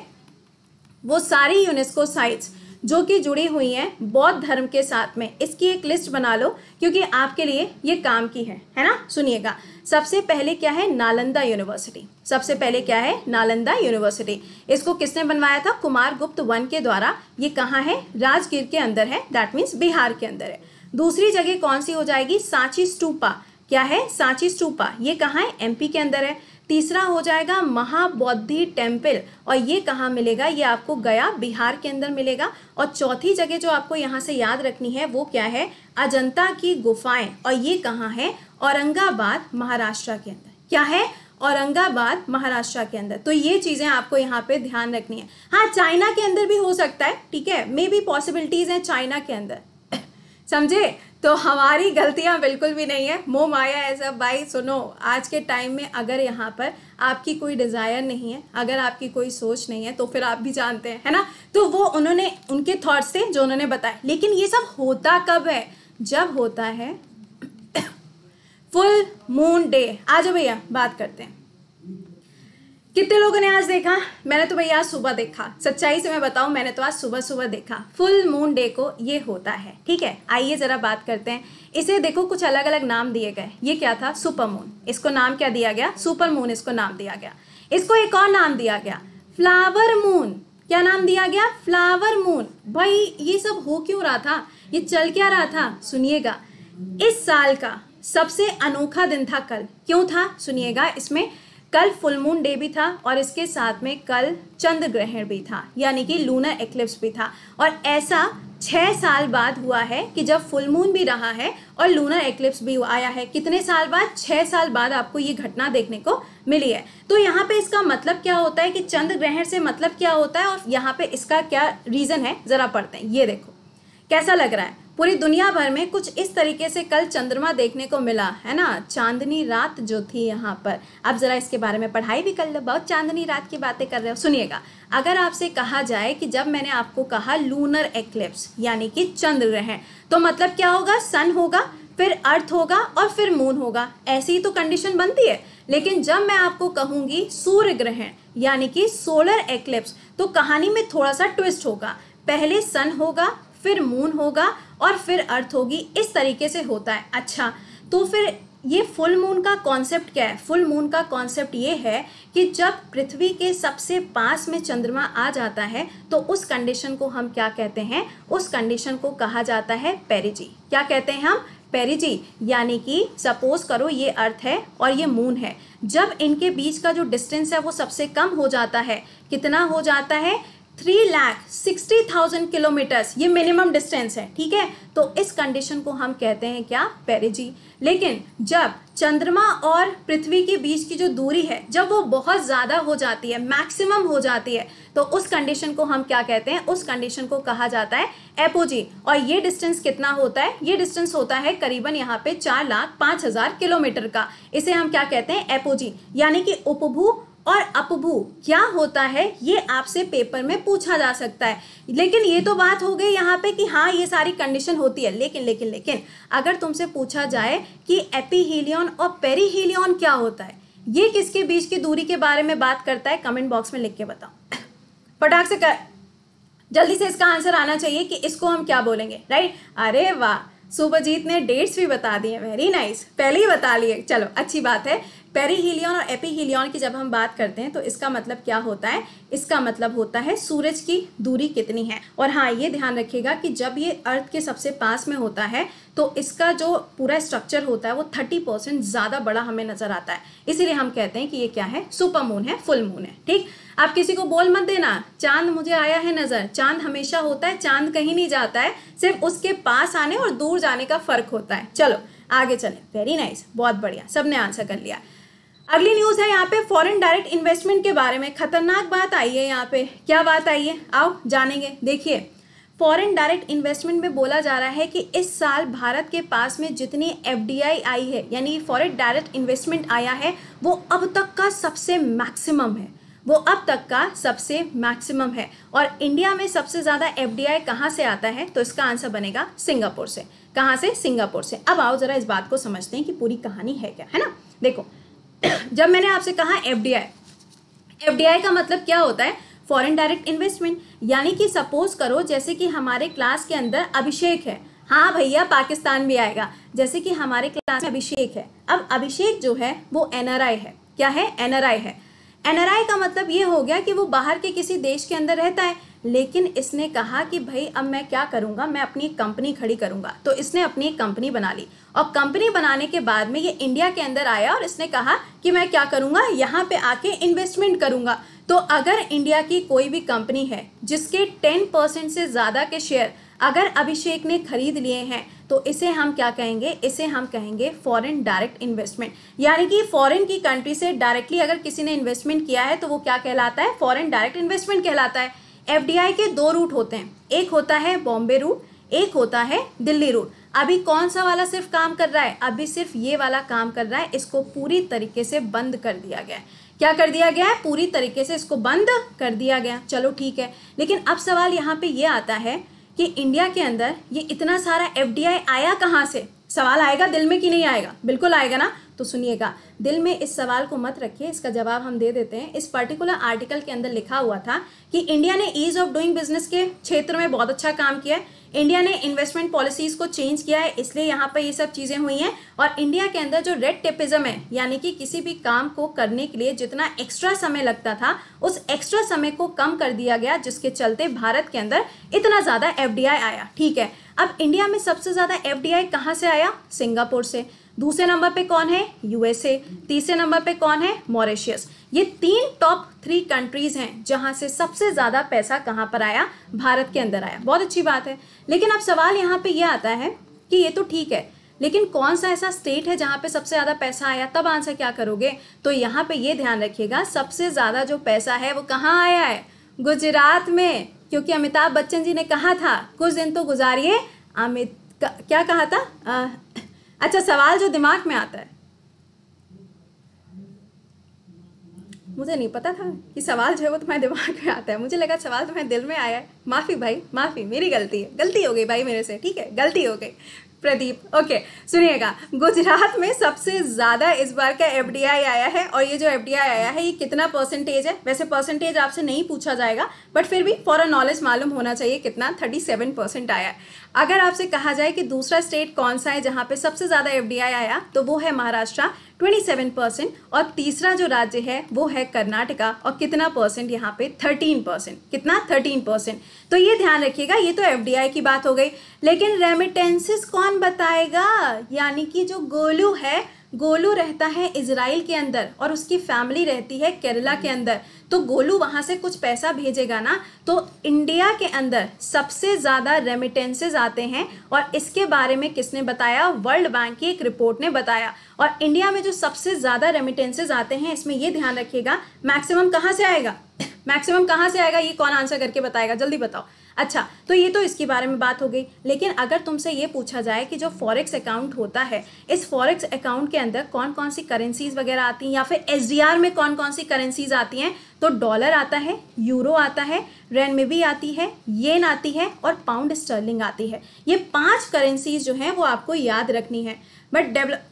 वो सारी यूनेस्को साइट्स जो कि जुड़ी हुई हैं बौद्ध धर्म के साथ में इसकी एक लिस्ट बना लो क्योंकि आपके लिए ये काम की है है ना सुनिएगा सबसे पहले क्या है नालंदा यूनिवर्सिटी सबसे पहले क्या है नालंदा यूनिवर्सिटी इसको किसने बनवाया था कुमार गुप्त वन के द्वारा ये कहाँ है राजगीर के अंदर है दैट मीन्स बिहार के अंदर है दूसरी जगह कौन सी हो जाएगी सांची स्टूपा क्या है सांची स्टूपा ये कहाँ है एमपी के अंदर है तीसरा हो जाएगा महाबौद्धि टेम्पल और ये कहाँ मिलेगा ये आपको गया बिहार के अंदर मिलेगा और चौथी जगह जो आपको यहाँ से याद रखनी है वो क्या है अजंता की गुफाएं और ये कहाँ है औरंगाबाद महाराष्ट्र के अंदर क्या है औरंगाबाद महाराष्ट्र के अंदर तो ये चीज़ें आपको यहाँ पे ध्यान रखनी है हाँ चाइना के अंदर भी हो सकता है ठीक है मे बी पॉसिबिलिटीज़ हैं चाइना के अंदर समझे तो हमारी गलतियां बिल्कुल भी नहीं है मो माया एज अ बाई सुनो आज के टाइम में अगर यहाँ पर आपकी कोई डिज़ायर नहीं है अगर आपकी कोई सोच नहीं है तो फिर आप भी जानते हैं है ना तो वो उन्होंने उनके थॉट्स थे जो उन्होंने बताए लेकिन ये सब होता कब है जब होता है फुल मून डे आ जाओ भैया बात करते हैं कितने लोगों ने आज देखा मैंने तो भैया आज सुबह देखा सच्चाई से मैं बताऊं मैंने तो आज सुबह सुबह देखा फुल मून डे को ये होता है ठीक है आइए जरा बात करते हैं इसे देखो कुछ अलग अलग नाम दिए गए ये क्या था सुपर मून इसको नाम क्या दिया गया सुपर मून इसको नाम दिया गया इसको एक और नाम दिया गया फ्लावर मून क्या नाम दिया गया फ्लावर मून भाई ये सब हो क्यों रहा था ये चल क्या रहा था सुनिएगा इस साल का सबसे अनोखा दिन था कल क्यों था सुनिएगा इसमें कल फुल मून डे भी था और इसके साथ में कल चंद्र ग्रहण भी था यानी कि लूनर एक्लिप्स भी था और ऐसा छः साल बाद हुआ है कि जब फुल मून भी रहा है और लूनर एक्लिप्स भी आया है कितने साल बाद छः साल बाद आपको ये घटना देखने को मिली है तो यहाँ पे इसका मतलब क्या होता है कि चंद्र ग्रहण से मतलब क्या होता है और यहाँ पे इसका क्या रीज़न है ज़रा पढ़ते हैं ये देखो कैसा लग रहा है पूरी दुनिया भर में कुछ इस तरीके से कल चंद्रमा देखने को मिला है ना चांदनी रात जो थी यहाँ पर आप ज़रा इसके बारे में पढ़ाई भी कर लो बहुत चांदनी रात की बातें कर रहे हो सुनिएगा अगर आपसे कहा जाए कि जब मैंने आपको कहा लूनर एक्लिप्स यानी कि चंद्र ग्रहण तो मतलब क्या होगा सन होगा फिर अर्थ होगा और फिर मून होगा ऐसी ही तो कंडीशन बनती है लेकिन जब मैं आपको कहूंगी सूर्य ग्रहण यानी कि सोलर एक्लिप्स तो कहानी में थोड़ा सा ट्विस्ट होगा पहले सन होगा फिर मून होगा और फिर अर्थ होगी इस तरीके से होता है अच्छा तो फिर ये फुल मून का कॉन्सेप्ट क्या है फुल मून का कॉन्सेप्ट ये है कि जब पृथ्वी के सबसे पास में चंद्रमा आ जाता है तो उस कंडीशन को हम क्या कहते हैं उस कंडीशन को कहा जाता है पेरिजी क्या कहते हैं हम पेरिजी यानी कि सपोज करो ये अर्थ है और ये मून है जब इनके बीच का जो डिस्टेंस है वो सबसे कम हो जाता है कितना हो जाता है three lakh sixty thousand kilometres ये मिनिमम डिस्टेंस है ठीक है तो इस कंडीशन को हम कहते हैं क्या पेरेजी लेकिन जब चंद्रमा और पृथ्वी के बीच की जो दूरी है जब वो बहुत ज़्यादा हो जाती है मैक्सिमम हो जाती है तो उस कंडीशन को हम क्या कहते हैं उस कंडीशन को कहा जाता है एपोजी और ये डिस्टेंस कितना होता है ये डिस्टेंस होता है करीबन यहाँ पे चार लाख पाँच हज़ार किलोमीटर का इसे हम क्या कहते हैं एपोजी यानी कि उपभू और अपभू क्या होता है ये आपसे पेपर में पूछा जा सकता है लेकिन ये तो बात हो गई यहाँ पे कि हाँ ये सारी कंडीशन होती है लेकिन लेकिन लेकिन अगर तुमसे पूछा जाए कि एपीहीलियन और पेरीहीलियन क्या होता है ये किसके बीच की दूरी के बारे में बात करता है कमेंट बॉक्स में लिख के बताओ पटाख से कर जल्दी से इसका आंसर आना चाहिए कि इसको हम क्या बोलेंगे राइट अरे वाह सुभजीत ने डेट्स भी बता दिए वेरी नाइस पहले ही बता लिए चलो अच्छी बात है पेरीहीलियन और एपीहीलियन की जब हम बात करते हैं तो इसका मतलब क्या होता है इसका मतलब होता है सूरज की दूरी कितनी है और हाँ ये ध्यान रखिएगा कि जब ये अर्थ के सबसे पास में होता है तो इसका जो पूरा स्ट्रक्चर होता है वो थर्टी परसेंट ज़्यादा बड़ा हमें नज़र आता है इसीलिए हम कहते हैं कि ये क्या है सुपर मून है फुल मून है ठीक आप किसी को बोल मत देना चांद मुझे आया है नज़र चांद हमेशा होता है चांद कहीं नहीं जाता है सिर्फ उसके पास आने और दूर जाने का फर्क होता है चलो आगे चले वेरी नाइस बहुत बढ़िया सबने आंसर कर लिया अगली न्यूज है यहाँ पे फॉरेन डायरेक्ट इन्वेस्टमेंट के बारे में खतरनाक बात आई है यहाँ पे क्या बात आई है आओ जानेंगे देखिए फॉरेन डायरेक्ट इन्वेस्टमेंट में बोला जा रहा है कि इस साल भारत के पास में जितनी एफ आई है यानी फॉरेन डायरेक्ट इन्वेस्टमेंट आया है वो अब तक का सबसे मैक्सिमम है वो अब तक का सबसे मैक्सिमम है और इंडिया में सबसे ज़्यादा एफ डी आई कहाँ से आता है तो इसका आंसर बनेगा सिंगापुर से कहाँ से सिंगापुर से अब आओ जरा इस बात को समझते हैं कि पूरी कहानी है क्या है ना देखो जब मैंने आपसे कहा एफ एफडीआई का मतलब क्या होता है फॉरेन डायरेक्ट इन्वेस्टमेंट यानी कि सपोज करो जैसे कि हमारे क्लास के अंदर अभिषेक है हाँ भैया पाकिस्तान भी आएगा जैसे कि हमारे क्लास में अभिषेक है अब अभिषेक जो है वो एनआरआई है क्या है एनआरआई है एनआरआई का मतलब ये हो गया कि वो बाहर के किसी देश के अंदर रहता है लेकिन इसने कहा कि भाई अब मैं क्या करूंगा मैं अपनी एक कंपनी खड़ी करूंगा तो इसने अपनी एक कंपनी बना ली और कंपनी बनाने के बाद में ये इंडिया के अंदर आया और इसने कहा कि मैं क्या करूँगा यहाँ पे आके इन्वेस्टमेंट करूंगा तो अगर इंडिया की कोई भी कंपनी है जिसके टेन परसेंट से ज़्यादा के शेयर अगर अभिषेक ने खरीद लिए हैं तो इसे हम क्या कहेंगे इसे हम कहेंगे फॉरेन डायरेक्ट इन्वेस्टमेंट यानी कि फॉरेन की कंट्री से डायरेक्टली अगर किसी ने इन्वेस्टमेंट किया है तो वो क्या कहलाता है फॉरेन डायरेक्ट इन्वेस्टमेंट कहलाता है एफ के दो रूट होते हैं एक होता है बॉम्बे रूट एक होता है दिल्ली रूट अभी कौन सा वाला सिर्फ काम कर रहा है अभी सिर्फ ये वाला काम कर रहा है इसको पूरी तरीके से बंद कर दिया गया है क्या कर दिया गया है पूरी तरीके से इसको बंद कर दिया गया चलो ठीक है लेकिन अब सवाल यहाँ पे ये यह आता है कि इंडिया के अंदर ये इतना सारा एफ आया कहाँ से सवाल आएगा दिल में कि नहीं आएगा बिल्कुल आएगा ना तो सुनिएगा दिल में इस सवाल को मत रखिए इसका जवाब हम दे देते हैं इस पर्टिकुलर आर्टिकल के अंदर लिखा हुआ था कि इंडिया ने ईज ऑफ डूइंग बिजनेस के क्षेत्र में बहुत अच्छा काम किया है इंडिया ने इन्वेस्टमेंट पॉलिसीज को चेंज किया है इसलिए यहाँ पर ये सब चीज़ें हुई हैं और इंडिया के अंदर जो रेड टेपिज्म है यानी कि किसी भी काम को करने के लिए जितना एक्स्ट्रा समय लगता था उस एक्स्ट्रा समय को कम कर दिया गया जिसके चलते भारत के अंदर इतना ज़्यादा एफ आया ठीक है अब इंडिया में सबसे ज़्यादा एफ डी कहाँ से आया सिंगापुर से दूसरे नंबर पे कौन है यूएसए तीसरे नंबर पे कौन है मॉरिशियस ये तीन टॉप थ्री कंट्रीज हैं जहां से सबसे ज़्यादा पैसा कहाँ पर आया भारत के अंदर आया बहुत अच्छी बात है लेकिन अब सवाल यहाँ पे ये आता है कि ये तो ठीक है लेकिन कौन सा ऐसा स्टेट है जहां पे सबसे ज़्यादा पैसा आया तब आंसर क्या करोगे तो यहाँ पे ये ध्यान रखिएगा सबसे ज़्यादा जो पैसा है वो कहाँ आया है गुजरात में क्योंकि अमिताभ बच्चन जी ने कहा था कुछ दिन तो गुजारिए अमित क्या कहा था अच्छा सवाल जो दिमाग में आता है मुझे नहीं पता था कि सवाल जो है वो तुम्हारे दिमाग में आता है मुझे लगा सवाल तुम्हारे दिल में आया है माफ़ी भाई माफ़ी मेरी गलती है गलती हो गई भाई मेरे से ठीक है गलती हो गई प्रदीप ओके सुनिएगा गुजरात में सबसे ज़्यादा इस बार का एफ आया है और ये जो एफ आया है ये कितना परसेंटेज है वैसे परसेंटेज आपसे नहीं पूछा जाएगा बट फिर भी फॉर नॉलेज मालूम होना चाहिए कितना थर्टी सेवन परसेंट आया है अगर आपसे कहा जाए कि दूसरा स्टेट कौन सा है जहाँ पे सबसे ज़्यादा एफ आया तो वो है महाराष्ट्र 27 परसेंट और तीसरा जो राज्य है वो है कर्नाटका और कितना परसेंट यहाँ पे 13 परसेंट कितना 13 परसेंट तो ये ध्यान रखिएगा ये तो एफ की बात हो गई लेकिन रेमिटेंसिस कौन बताएगा यानी कि जो गोलू है गोलू रहता है इसराइल के अंदर और उसकी फैमिली रहती है केरला के अंदर तो गोलू वहाँ से कुछ पैसा भेजेगा ना तो इंडिया के अंदर सबसे ज़्यादा रेमिटेंसेज आते हैं और इसके बारे में किसने बताया वर्ल्ड बैंक की एक रिपोर्ट ने बताया और इंडिया में जो सबसे ज़्यादा रेमिटेंसेज आते हैं इसमें ये ध्यान रखिएगा मैक्सिमम कहाँ से आएगा मैक्सिमम कहाँ से आएगा ये कौन आंसर करके बताएगा जल्दी बताओ अच्छा तो ये तो इसके बारे में बात हो गई लेकिन अगर तुमसे ये पूछा जाए कि जो फॉरेक्स अकाउंट होता है इस फॉरेक्स अकाउंट के अंदर कौन कौन सी करेंसीज वगैरह आती हैं या फिर एस में कौन कौन सी करेंसीज आती हैं तो डॉलर आता है यूरो आता है रेन भी आती है येन आती है और पाउंड स्टर्लिंग आती है ये पांच करेंसीज जो हैं वो आपको याद रखनी है बट डेवलप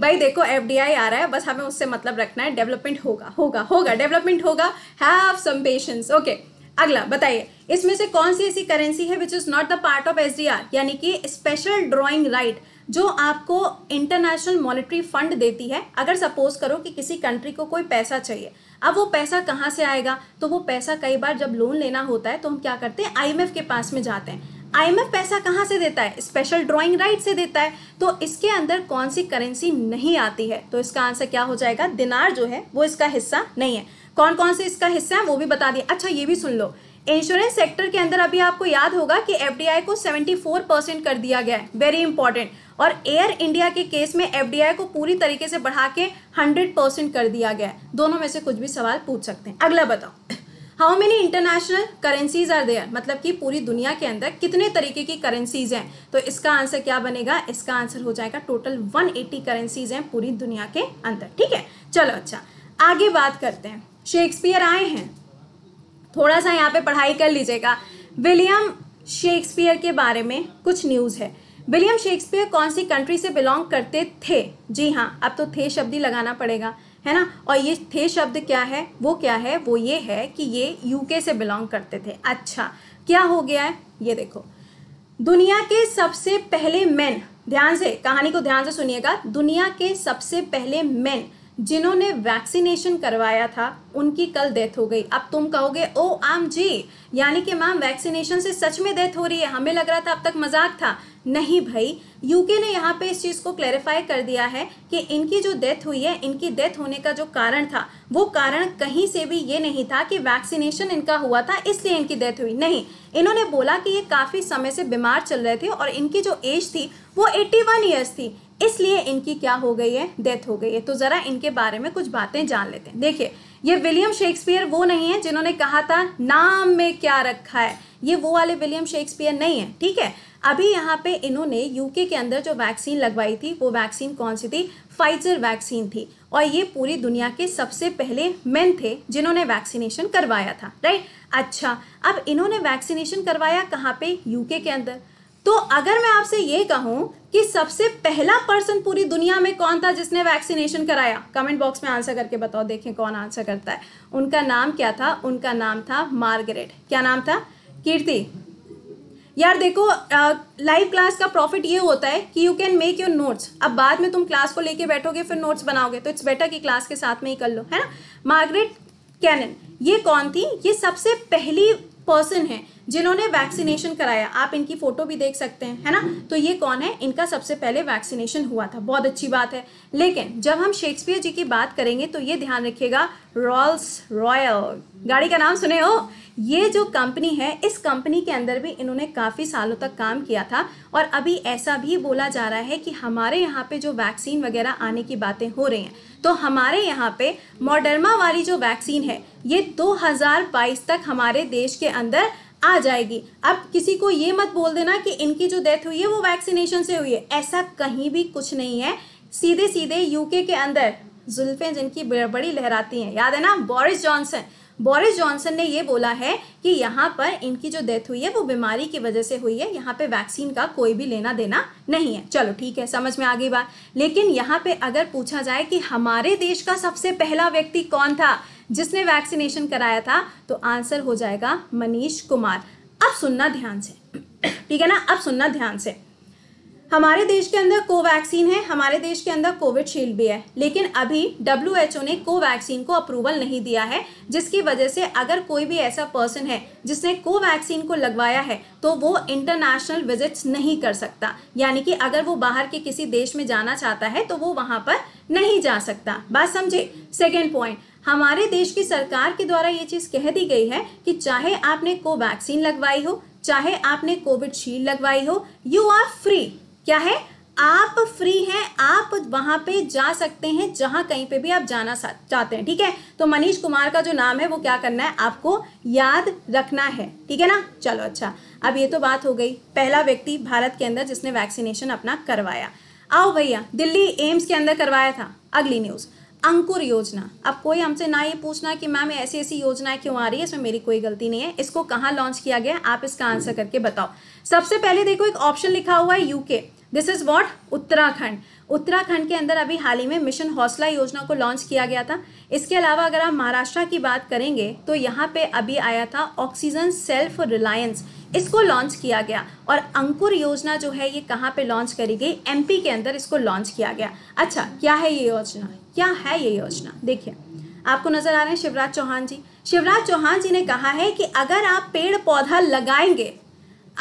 भाई देखो एफ आ रहा है बस हमें उससे मतलब रखना है डेवलपमेंट होगा होगा होगा डेवलपमेंट होगा हैव सम पेशेंस ओके अगला बताइए इसमें से कौन सी ऐसी करेंसी है which is not the part of S यानी कि स्पेशल ड्रॉइंग राइट जो आपको इंटरनेशनल मॉनिटरी फंड देती है अगर सपोज करो कि किसी कंट्री को कोई पैसा चाहिए अब वो पैसा कहाँ से आएगा तो वो पैसा कई बार जब लोन लेना होता है तो हम क्या करते हैं आईएमएफ के पास में जाते हैं आईएमएफ पैसा कहाँ से देता है स्पेशल ड्राइंग राइट से देता है तो इसके अंदर कौन सी करेंसी नहीं आती है तो इसका आंसर क्या हो जाएगा दिनार जो है वो इसका हिस्सा नहीं है कौन कौन से इसका हिस्सा है वो भी बता दिया अच्छा ये भी सुन लो इंश्योरेंस सेक्टर के अंदर अभी आपको याद होगा कि एफ को 74 परसेंट कर दिया गया है वेरी इंपॉर्टेंट और एयर इंडिया के केस में एफ को पूरी तरीके से बढ़ा के 100 परसेंट कर दिया गया है दोनों में से कुछ भी सवाल पूछ सकते हैं अगला बताओ how many international currencies are there मतलब कि पूरी दुनिया के अंदर कितने तरीके की करेंसीज हैं तो इसका आंसर क्या बनेगा इसका आंसर हो जाएगा टोटल 180 करेंसीज हैं पूरी दुनिया के अंदर ठीक है चलो अच्छा आगे बात करते हैं शेक्सपियर आए हैं थोड़ा सा यहाँ पे पढ़ाई कर लीजिएगा विलियम शेक्सपियर के बारे में कुछ न्यूज़ है विलियम शेक्सपियर कौन सी कंट्री से बिलोंग करते थे जी हाँ अब तो थे शब्द ही लगाना पड़ेगा है ना और ये थे शब्द क्या है वो क्या है वो ये है कि ये यूके से बिलोंग करते थे अच्छा क्या हो गया है ये देखो दुनिया के सबसे पहले मैन ध्यान से कहानी को ध्यान से सुनिएगा दुनिया के सबसे पहले मैन जिन्होंने वैक्सीनेशन करवाया था उनकी कल डेथ हो गई अब तुम कहोगे ओ आम जी यानी कि मैम वैक्सीनेशन से सच में डेथ हो रही है हमें लग रहा था अब तक मजाक था नहीं भाई यूके ने यहाँ पे इस चीज़ को क्लैरिफाई कर दिया है कि इनकी जो डेथ हुई है इनकी डेथ होने का जो कारण था वो कारण कहीं से भी ये नहीं था कि वैक्सीनेशन इनका हुआ था इसलिए इनकी डेथ हुई नहीं इन्होंने बोला कि ये काफ़ी समय से बीमार चल रहे थे और इनकी जो एज थी वो 81 वन ईयर्स थी इसलिए इनकी क्या हो गई है डेथ हो गई है तो ज़रा इनके बारे में कुछ बातें जान लेते हैं देखिए ये विलियम शेक्सपियर वो नहीं है जिन्होंने कहा था नाम में क्या रखा है ये वो वाले विलियम शेक्सपियर नहीं है ठीक है अभी यहाँ पे इन्होंने यूके के अंदर जो वैक्सीन लगवाई थी वो वैक्सीन कौन सी थी फाइजर वैक्सीन थी और ये पूरी दुनिया के सबसे पहले मेन थे जिन्होंने वैक्सीनेशन करवाया था राइट अच्छा अब इन्होंने वैक्सीनेशन करवाया कहाँ पे यूके के अंदर तो अगर मैं आपसे ये कहूं कि सबसे पहला पर्सन पूरी दुनिया में कौन था जिसने वैक्सीनेशन कराया कमेंट बॉक्स में आंसर करके बताओ देखें कौन आंसर करता है उनका नाम क्या था उनका नाम था मार्गरेट क्या नाम था कीर्ति यार देखो लाइव क्लास का प्रॉफिट ये होता है कि you can make your notes अब बाद में तुम क्लास को लेके बैठोगे फिर नोट्स बनाओगे तो इट्स बेटर कि क्लास के साथ में ही कर लो है ना मार्गरेट कैनन ये कौन थी ये सबसे पहली पर्सन हैं जिन्होंने वैक्सीनेशन कराया आप इनकी फोटो भी देख सकते हैं है ना तो ये कौन है इनका सबसे पहले वैक्सीनेशन हुआ था बहुत अच्छी बात है लेकिन जब हम शेक्सपियर जी की बात करेंगे तो ये ध्यान रखिएगा रॉल्स रॉयल गाड़ी का नाम सुने हो ये जो कंपनी है इस कंपनी के अंदर भी इन्होंने काफ़ी सालों तक काम किया था और अभी ऐसा भी बोला जा रहा है कि हमारे यहाँ पे जो वैक्सीन वगैरह आने की बातें हो रही हैं तो हमारे यहाँ पे मॉडर्मा वाली जो वैक्सीन है ये 2022 तक हमारे देश के अंदर आ जाएगी अब किसी को ये मत बोल देना कि इनकी जो डेथ हुई है वो वैक्सीनेशन से हुई है ऐसा कहीं भी कुछ नहीं है सीधे सीधे यूके के अंदर जुल्फे जिनकी बड़ी लहराती हैं याद है ना बोरिस जॉनसन बोरिस जॉनसन ने ये बोला है कि यहाँ पर इनकी जो डेथ हुई है वो बीमारी की वजह से हुई है यहाँ पे वैक्सीन का कोई भी लेना देना नहीं है चलो ठीक है समझ में आ गई बात लेकिन यहाँ पे अगर पूछा जाए कि हमारे देश का सबसे पहला व्यक्ति कौन था जिसने वैक्सीनेशन कराया था तो आंसर हो जाएगा मनीष कुमार अब सुनना ध्यान से ठीक है ना अब सुनना ध्यान से हमारे देश के अंदर कोवैक्सीन है हमारे देश के अंदर कोविडशील्ड भी है लेकिन अभी डब्ल्यू ने कोवैक्सीन को अप्रूवल नहीं दिया है जिसकी वजह से अगर कोई भी ऐसा पर्सन है जिसने कोवैक्सीन को लगवाया है तो वो इंटरनेशनल विजिट्स नहीं कर सकता यानी कि अगर वो बाहर के किसी देश में जाना चाहता है तो वो वहाँ पर नहीं जा सकता बात समझे सेकेंड पॉइंट हमारे देश की सरकार के द्वारा ये चीज़ कह दी गई है कि चाहे आपने कोवैक्सीन लगवाई हो चाहे आपने कोविडशील्ड लगवाई हो यू आर फ्री क्या है आप फ्री हैं आप वहां पे जा सकते हैं जहां कहीं पे भी आप जाना चाहते हैं ठीक है तो मनीष कुमार का जो नाम है वो क्या करना है आपको याद रखना है ठीक है ना चलो अच्छा अब ये तो बात हो गई पहला व्यक्ति भारत के अंदर जिसने वैक्सीनेशन अपना करवाया आओ भैया दिल्ली एम्स के अंदर करवाया था अगली न्यूज़ अंकुर योजना अब कोई हमसे ना ये पूछना कि मैम ऐसी ऐसी योजनाएं क्यों आ रही है इसमें मेरी कोई गलती नहीं है इसको कहाँ लॉन्च किया गया आप इसका आंसर करके बताओ सबसे पहले देखो एक ऑप्शन लिखा हुआ है UK this is what Uttarakhand Uttarakhand के अंदर अभी हाल ही में मिशन हौसला योजना को लॉन्च किया गया था इसके अलावा अगर आप महाराष्ट्र की बात करेंगे तो यहाँ पे अभी आया था ऑक्सीजन सेल्फ रिलायंस इसको लॉन्च किया गया और अंकुर योजना जो है ये कहाँ पे लॉन्च करी गई एमपी के अंदर इसको लॉन्च किया गया अच्छा क्या है ये योजना क्या है ये योजना देखिए आपको नजर आ रहे हैं शिवराज चौहान जी शिवराज चौहान जी ने कहा है कि अगर आप पेड़ पौधा लगाएंगे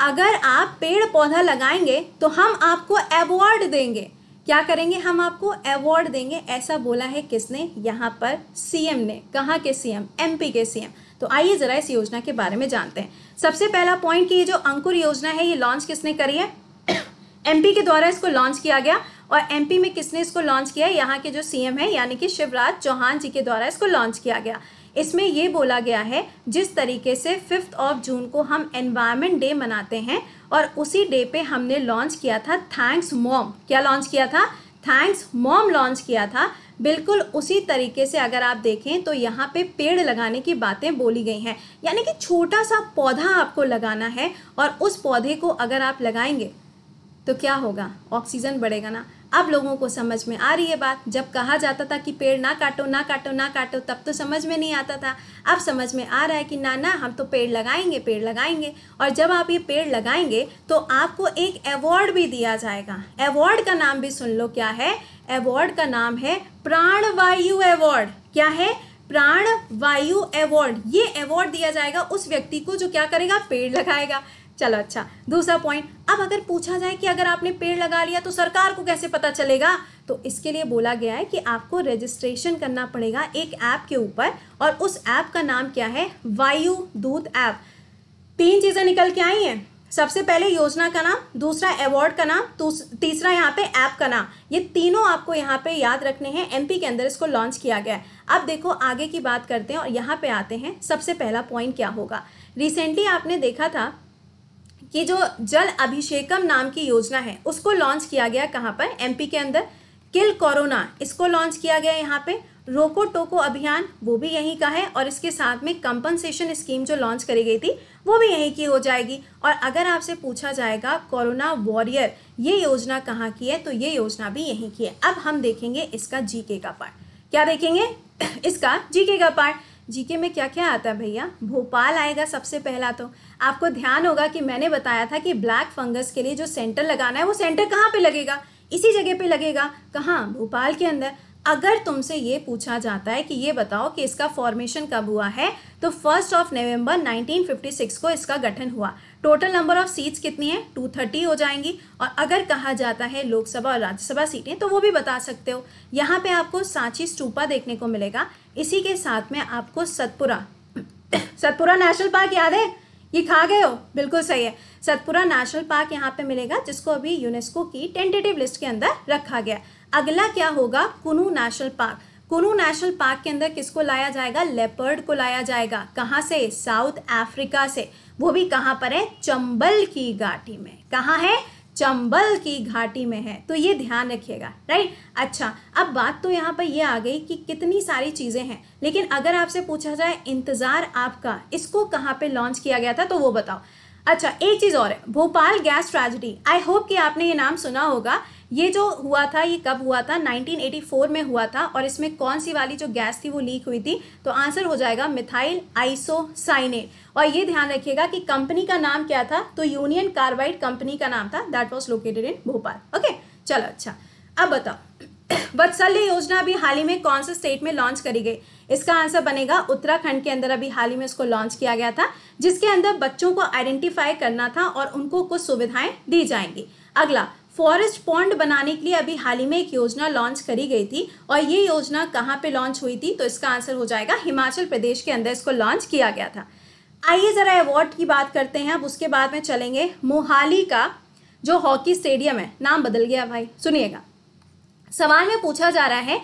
अगर आप पेड़ पौधा लगाएंगे तो हम आपको अवॉर्ड देंगे क्या करेंगे हम आपको अवार्ड देंगे ऐसा बोला है किसने यहाँ पर सीएम ने कहाँ के सीएम एमपी के सीएम तो आइए जरा इस योजना के बारे में जानते हैं सबसे पहला पॉइंट कि ये जो अंकुर योजना है ये लॉन्च किसने करी है एमपी के द्वारा इसको लॉन्च किया गया और एमपी में किसने इसको लॉन्च किया है यहाँ के जो सीएम है यानी कि शिवराज चौहान जी के द्वारा इसको लॉन्च किया गया इसमें ये बोला गया है जिस तरीके से फिफ्थ ऑफ जून को हम एनवायरमेंट डे मनाते हैं और उसी डे पे हमने लॉन्च किया था थैंक्स मॉम क्या लॉन्च किया था थैंक्स मॉम लॉन्च किया था बिल्कुल उसी तरीके से अगर आप देखें तो यहाँ पे पेड़ लगाने की बातें बोली गई हैं यानी कि छोटा सा पौधा आपको लगाना है और उस पौधे को अगर आप लगाएंगे तो क्या होगा ऑक्सीजन बढ़ेगा ना अब लोगों को समझ में आ रही है बात जब कहा जाता था कि पेड़ ना काटो ना काटो ना काटो तब तो समझ में नहीं आता था अब समझ में आ रहा है कि ना ना हम तो पेड़ लगाएंगे पेड़ लगाएंगे और जब आप ये पेड़ लगाएंगे तो आपको एक अवॉर्ड भी दिया जाएगा अवॉर्ड का नाम भी सुन लो क्या है अवॉर्ड का नाम है प्राण वायु अवॉर्ड क्या है प्राण वायु अवार्ड ये अवार्ड दिया जाएगा उस व्यक्ति को जो क्या करेगा पेड़ लगाएगा चलो अच्छा दूसरा पॉइंट अब अगर पूछा जाए कि अगर आपने पेड़ लगा लिया तो सरकार को कैसे पता चलेगा तो इसके लिए बोला गया है कि आपको रजिस्ट्रेशन करना पड़ेगा एक ऐप के ऊपर और उस ऐप का नाम क्या है वायु दूत ऐप तीन चीज़ें निकल के आई हैं सबसे पहले योजना का नाम दूसरा अवार्ड का नाम तीसरा यहाँ पे ऐप का नाम ये तीनों आपको यहाँ पे याद रखने हैं एमपी के अंदर इसको लॉन्च किया गया है अब देखो आगे की बात करते हैं और यहाँ पे आते हैं सबसे पहला पॉइंट क्या होगा रिसेंटली आपने देखा था कि जो जल अभिषेकम नाम की योजना है उसको लॉन्च किया गया कहाँ पर एमपी के अंदर किल कोरोना इसको लॉन्च किया गया यहाँ पे रोको टोको अभियान वो भी यहीं का है और इसके साथ में कंपनसेशन स्कीम जो लॉन्च करी गई थी वो भी यहीं की हो जाएगी और अगर आपसे पूछा जाएगा कोरोना वॉरियर ये योजना कहाँ की है तो ये योजना भी यहीं की है अब हम देखेंगे इसका जीके का पार्ट क्या देखेंगे इसका जीके का पार्ट जीके में क्या क्या आता है भैया भोपाल आएगा सबसे पहला तो आपको ध्यान होगा कि मैंने बताया था कि ब्लैक फंगस के लिए जो सेंटर लगाना है वो सेंटर कहाँ पे लगेगा इसी जगह पे लगेगा कहाँ भोपाल के अंदर अगर तुमसे ये पूछा जाता है कि ये बताओ कि इसका फॉर्मेशन कब हुआ है तो फर्स्ट ऑफ नवंबर 1956 को इसका गठन हुआ टोटल नंबर ऑफ सीट्स कितनी है टू थर्टी हो जाएंगी और अगर कहा जाता है लोकसभा और राज्यसभा सीटें तो वो भी बता सकते हो यहाँ पे आपको सांची स्टूपा देखने को मिलेगा इसी के साथ में आपको सतपुरा सतपुरा नेशनल पार्क याद है ये खा गए हो बिल्कुल सही है सतपुरा नेशनल पार्क यहाँ पे मिलेगा जिसको अभी यूनेस्को की टेंटेटिव लिस्ट के अंदर रखा गया अगला क्या होगा Kuno national park Kuno national park के अंदर किसको लाया जाएगा लेपर्ड को लाया जाएगा कहाँ से साउथ अफ्रीका से वो भी कहाँ पर है चंबल की घाटी में कहाँ है चंबल की घाटी में है तो ये ध्यान रखिएगा राइट अच्छा अब बात तो यहाँ पर ये आ गई कि कितनी सारी चीज़ें हैं लेकिन अगर आपसे पूछा जाए इंतज़ार आपका इसको कहाँ पे लॉन्च किया गया था तो वो बताओ अच्छा एक चीज़ और है Bhopal gas tragedy I hope कि आपने ये नाम सुना होगा ये जो हुआ था ये कब हुआ था 1984 में हुआ था और इसमें कौन सी वाली जो गैस थी वो लीक हुई थी तो आंसर हो जाएगा मिथाइल आइसोसाइनेट और ये ध्यान रखिएगा कि कंपनी का नाम क्या था तो यूनियन कार्बाइड कंपनी का नाम था that was located in Bhopal okay चलो अच्छा अब बताओ वत्सल्य योजना अभी हाल ही में कौन से स्टेट में लॉन्च करी गई इसका आंसर बनेगा उत्तराखंड के अंदर अभी हाल ही में इसको लॉन्च किया गया था जिसके अंदर बच्चों को आइडेंटिफाई करना था और उनको कुछ सुविधाएं दी जाएंगी अगला फॉरेस्ट पॉन्ड बनाने के लिए अभी हाल ही में एक योजना लॉन्च करी गई थी और ये योजना कहाँ पे लॉन्च हुई थी तो इसका आंसर हो जाएगा हिमाचल प्रदेश के अंदर इसको लॉन्च किया गया था आइए ज़रा अवार्ड की बात करते हैं अब उसके बाद में चलेंगे मोहाली का जो हॉकी स्टेडियम है नाम बदल गया भाई सुनिएगा सवाल में पूछा जा रहा है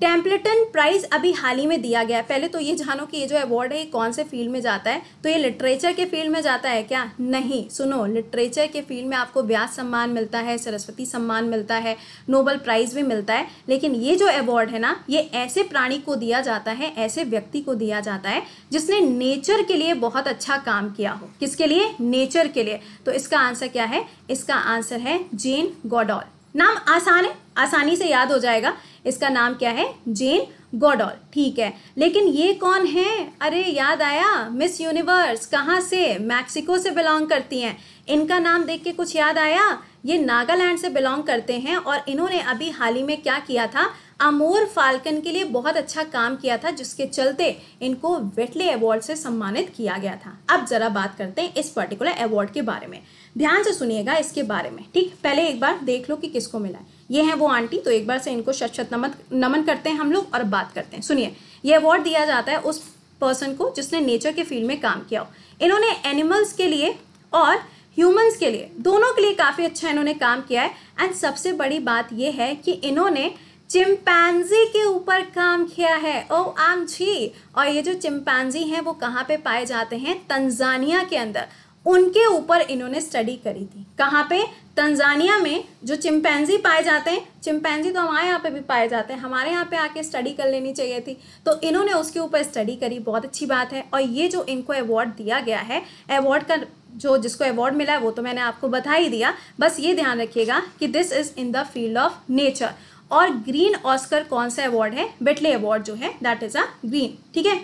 टेम्पलेटन प्राइज अभी हाल ही में दिया गया है पहले तो ये जानो कि ये जो अवार्ड है ये कौन से फील्ड में जाता है तो ये लिटरेचर के फील्ड में जाता है क्या नहीं सुनो लिटरेचर के फील्ड में आपको व्यास सम्मान मिलता है सरस्वती सम्मान मिलता है नोबल प्राइज भी मिलता है लेकिन ये जो अवार्ड है ना ये ऐसे प्राणी को दिया जाता है ऐसे व्यक्ति को दिया जाता है जिसने नेचर के लिए बहुत अच्छा काम किया हो किसके लिए नेचर के लिए तो इसका आंसर क्या है इसका आंसर है जेन गोडॉल नाम आसान है आसानी से याद हो जाएगा इसका नाम क्या है जेन गोडॉल ठीक है लेकिन ये कौन है अरे याद आया मिस यूनिवर्स कहाँ से मैक्सिको से बिलोंग करती हैं इनका नाम देख के कुछ याद आया ये नागालैंड से बिलोंग करते हैं और इन्होंने अभी हाल ही में क्या किया था अमोर फाल्कन के लिए बहुत अच्छा काम किया था जिसके चलते इनको वेटले अवार्ड से सम्मानित किया गया था अब जरा बात करते हैं इस पर्टिकुलर अवार्ड के बारे में ध्यान से सुनिएगा इसके बारे में ठीक पहले एक बार देख लो कि किसको मिला है ये हैं वो आंटी तो एक बार से इनको शत शत नमन नमन करते हैं हम लोग और बात करते हैं सुनिए ये अवार्ड दिया जाता है उस पर्सन को जिसने नेचर के फील्ड में काम किया हो इन्होंने एनिमल्स के लिए और ह्यूमंस के लिए दोनों के लिए काफ़ी अच्छा इन्होंने काम किया है एंड सबसे बड़ी बात यह है कि इन्होंने चिंपैंजी के ऊपर काम किया है ओ oh, आम जी और ये जो चिंपैंजी हैं वो कहाँ पे पाए जाते हैं तंजानिया के अंदर उनके ऊपर इन्होंने स्टडी करी थी कहाँ पे तंजानिया में जो चिंपैंजी पाए जाते हैं चिंपैंजी तो हमारे यहाँ पे भी पाए जाते हैं हमारे यहाँ पे आके स्टडी कर लेनी चाहिए थी तो इन्होंने उसके ऊपर स्टडी करी बहुत अच्छी बात है और ये जो इनको अवार्ड दिया गया है अवार्ड का जो जिसको अवार्ड मिला है वो तो मैंने आपको बता ही दिया बस ये ध्यान रखिएगा कि this is in the field of nature और ग्रीन ऑस्कर कौन सा अवार्ड है बेटले अवार्ड जो है दैट इज़ अ ग्रीन ठीक है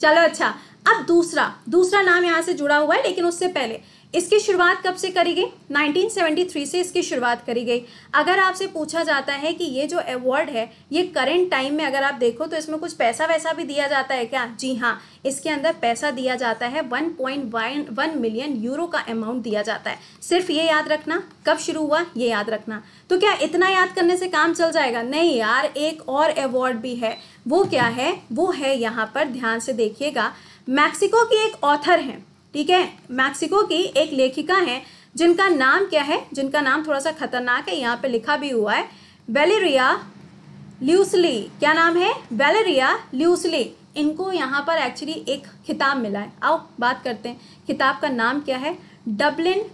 चलो अच्छा अब दूसरा दूसरा नाम यहाँ से जुड़ा हुआ है लेकिन उससे पहले इसकी शुरुआत कब से करी गई 1973 से इसकी शुरुआत करी गई अगर आपसे पूछा जाता है कि ये जो अवार्ड है ये करेंट टाइम में अगर आप देखो तो इसमें कुछ पैसा वैसा भी दिया जाता है क्या जी हाँ इसके अंदर पैसा दिया जाता है 1.1 मिलियन यूरो का अमाउंट दिया जाता है सिर्फ ये याद रखना कब शुरू हुआ ये याद रखना तो क्या इतना याद करने से काम चल जाएगा नहीं यार एक और अवार्ड भी है वो क्या है वो है यहाँ पर ध्यान से देखिएगा मैक्सिको की एक ऑथर हैं ठीक है मैक्सिको की एक लेखिका है जिनका नाम क्या है जिनका नाम थोड़ा सा खतरनाक है यहाँ पे लिखा भी हुआ है वेलेरिया ल्यूसली क्या नाम है वेलेरिया ल्यूसली इनको यहाँ पर एक्चुअली एक खिताब मिला है आओ बात करते हैं किताब का नाम क्या है डबलिन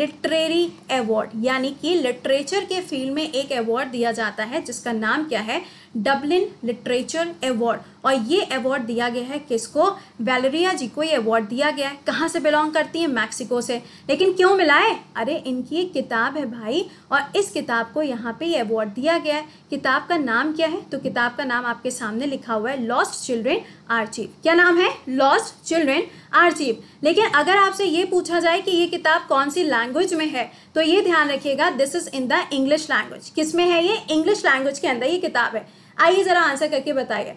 लिटरेरी अवार्ड यानी कि लिटरेचर के फील्ड में एक अवार्ड दिया जाता है जिसका नाम क्या है डबलिन लिटरेचर अवार्ड और ये अवार्ड दिया गया है किसको वैलेरिया जी को ये अवार्ड दिया गया है कहाँ से बिलोंग करती है मैक्सिको से लेकिन क्यों मिला है अरे इनकी एक किताब है भाई और इस किताब को यहाँ पे ये अवार्ड दिया गया है किताब का नाम क्या है तो किताब का नाम आपके सामने लिखा हुआ है लॉस्ट चिल्ड्रेन आर्चीव क्या नाम है लॉस्ट चिल्ड्रेन आर्चीव लेकिन अगर आपसे ये पूछा जाए कि ये किताब कौन सी लैंग्वेज में है तो ये ध्यान रखिएगा this is in the English language किस में है ये इंग्लिश लैंग्वेज के अंदर ये किताब है आइए ज़रा आंसर करके बताइए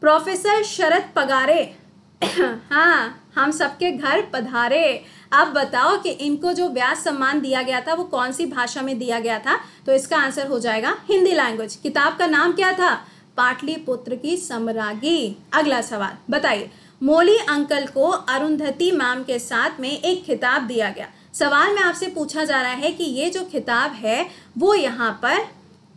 प्रोफेसर शरद पगारे हाँ हम सबके घर पधारे आप बताओ कि इनको जो व्यास सम्मान दिया गया था वो कौन सी भाषा में दिया गया था तो इसका आंसर हो जाएगा हिंदी लैंग्वेज किताब का नाम क्या था पाटली पुत्र की समरागी अगला सवाल बताइए मोली अंकल को अरुंधति मैम के साथ में एक खिताब दिया गया सवाल में आपसे पूछा जा रहा है कि ये जो खिताब है वो यहाँ पर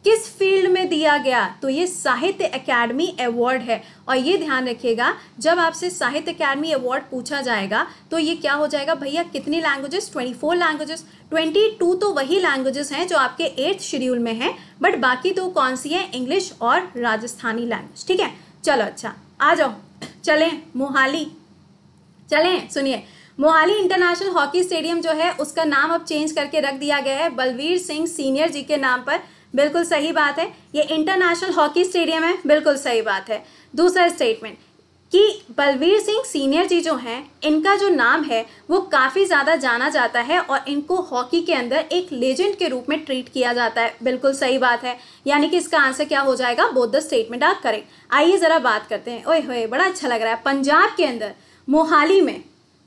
किस फील्ड में दिया गया तो ये साहित्य अकेडमी अवार्ड है और ये ध्यान रखिएगा जब आपसे साहित्य अकेडमी अवार्ड पूछा जाएगा तो ये क्या हो जाएगा भैया कितनी लैंग्वेजेस 24 लैंग्वेजेस 22 तो वही लैंग्वेजेस हैं जो आपके एट्थ शेड्यूल में हैं बट बाकी तो कौन सी हैं इंग्लिश और राजस्थानी लैंग्वेज ठीक है चलो अच्छा आ जाओ चलें मोहाली चलें सुनिए मोहाली इंटरनेशनल हॉकी स्टेडियम जो है उसका नाम अब चेंज करके रख दिया गया है बलवीर सिंह सीनियर जी के नाम पर बिल्कुल सही बात है ये इंटरनेशनल हॉकी स्टेडियम है बिल्कुल सही बात है दूसरा स्टेटमेंट कि बलवीर सिंह सीनियर जी जो हैं इनका जो नाम है वो काफ़ी ज़्यादा जाना जाता है और इनको हॉकी के अंदर एक लेजेंड के रूप में ट्रीट किया जाता है बिल्कुल सही बात है यानी कि इसका आंसर क्या हो जाएगा बोध द स्टेटमेंट आप करें आइए ज़रा बात करते हैं ओए होए बड़ा अच्छा लग रहा है पंजाब के अंदर मोहाली में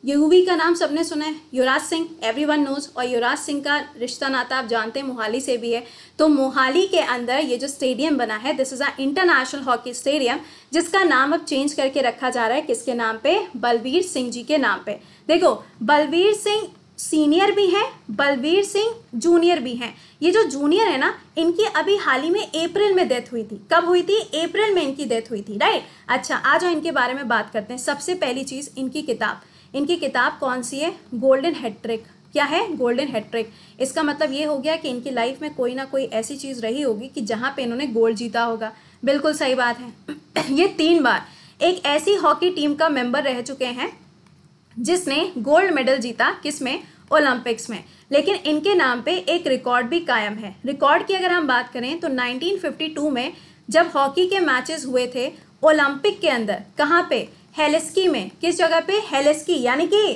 यूवी का नाम सबने सुना है Yuvraj Singh every one knows और युवराज सिंह का रिश्ता नाता आप जानते हैं मोहाली से भी है तो मोहाली के अंदर ये जो स्टेडियम बना है this is a international hockey stadium जिसका नाम अब चेंज करके रखा जा रहा है किसके नाम पे बलबीर सिंह जी के नाम पे देखो बलबीर सिंह सीनियर भी हैं बलबीर सिंह जूनियर भी हैं ये जो जूनियर है ना इनकी अभी हाल ही में अप्रैल में डेथ हुई थी कब हुई थी अप्रैल में इनकी डेथ हुई थी राइट अच्छा आ जाओ इनके बारे में बात करते हैं सबसे पहली चीज़ इनकी किताब इनकी किताब कौन सी है गोल्डन हैट्रिक क्या है गोल्डन हैट्रिक इसका मतलब ये हो गया कि इनकी लाइफ में कोई ना कोई ऐसी चीज़ रही होगी कि जहाँ पे इन्होंने गोल्ड जीता होगा बिल्कुल सही बात है ये तीन बार एक ऐसी हॉकी टीम का मेंबर रह चुके हैं जिसने गोल्ड मेडल जीता किस में ओलंपिक्स में लेकिन इनके नाम पे एक रिकॉर्ड भी कायम है रिकॉर्ड की अगर हम बात करें तो 1952 में जब हॉकी के मैचेस हुए थे ओलंपिक के अंदर कहाँ पे हेलेस्की में किस जगह पे हेलेस्की यानी कि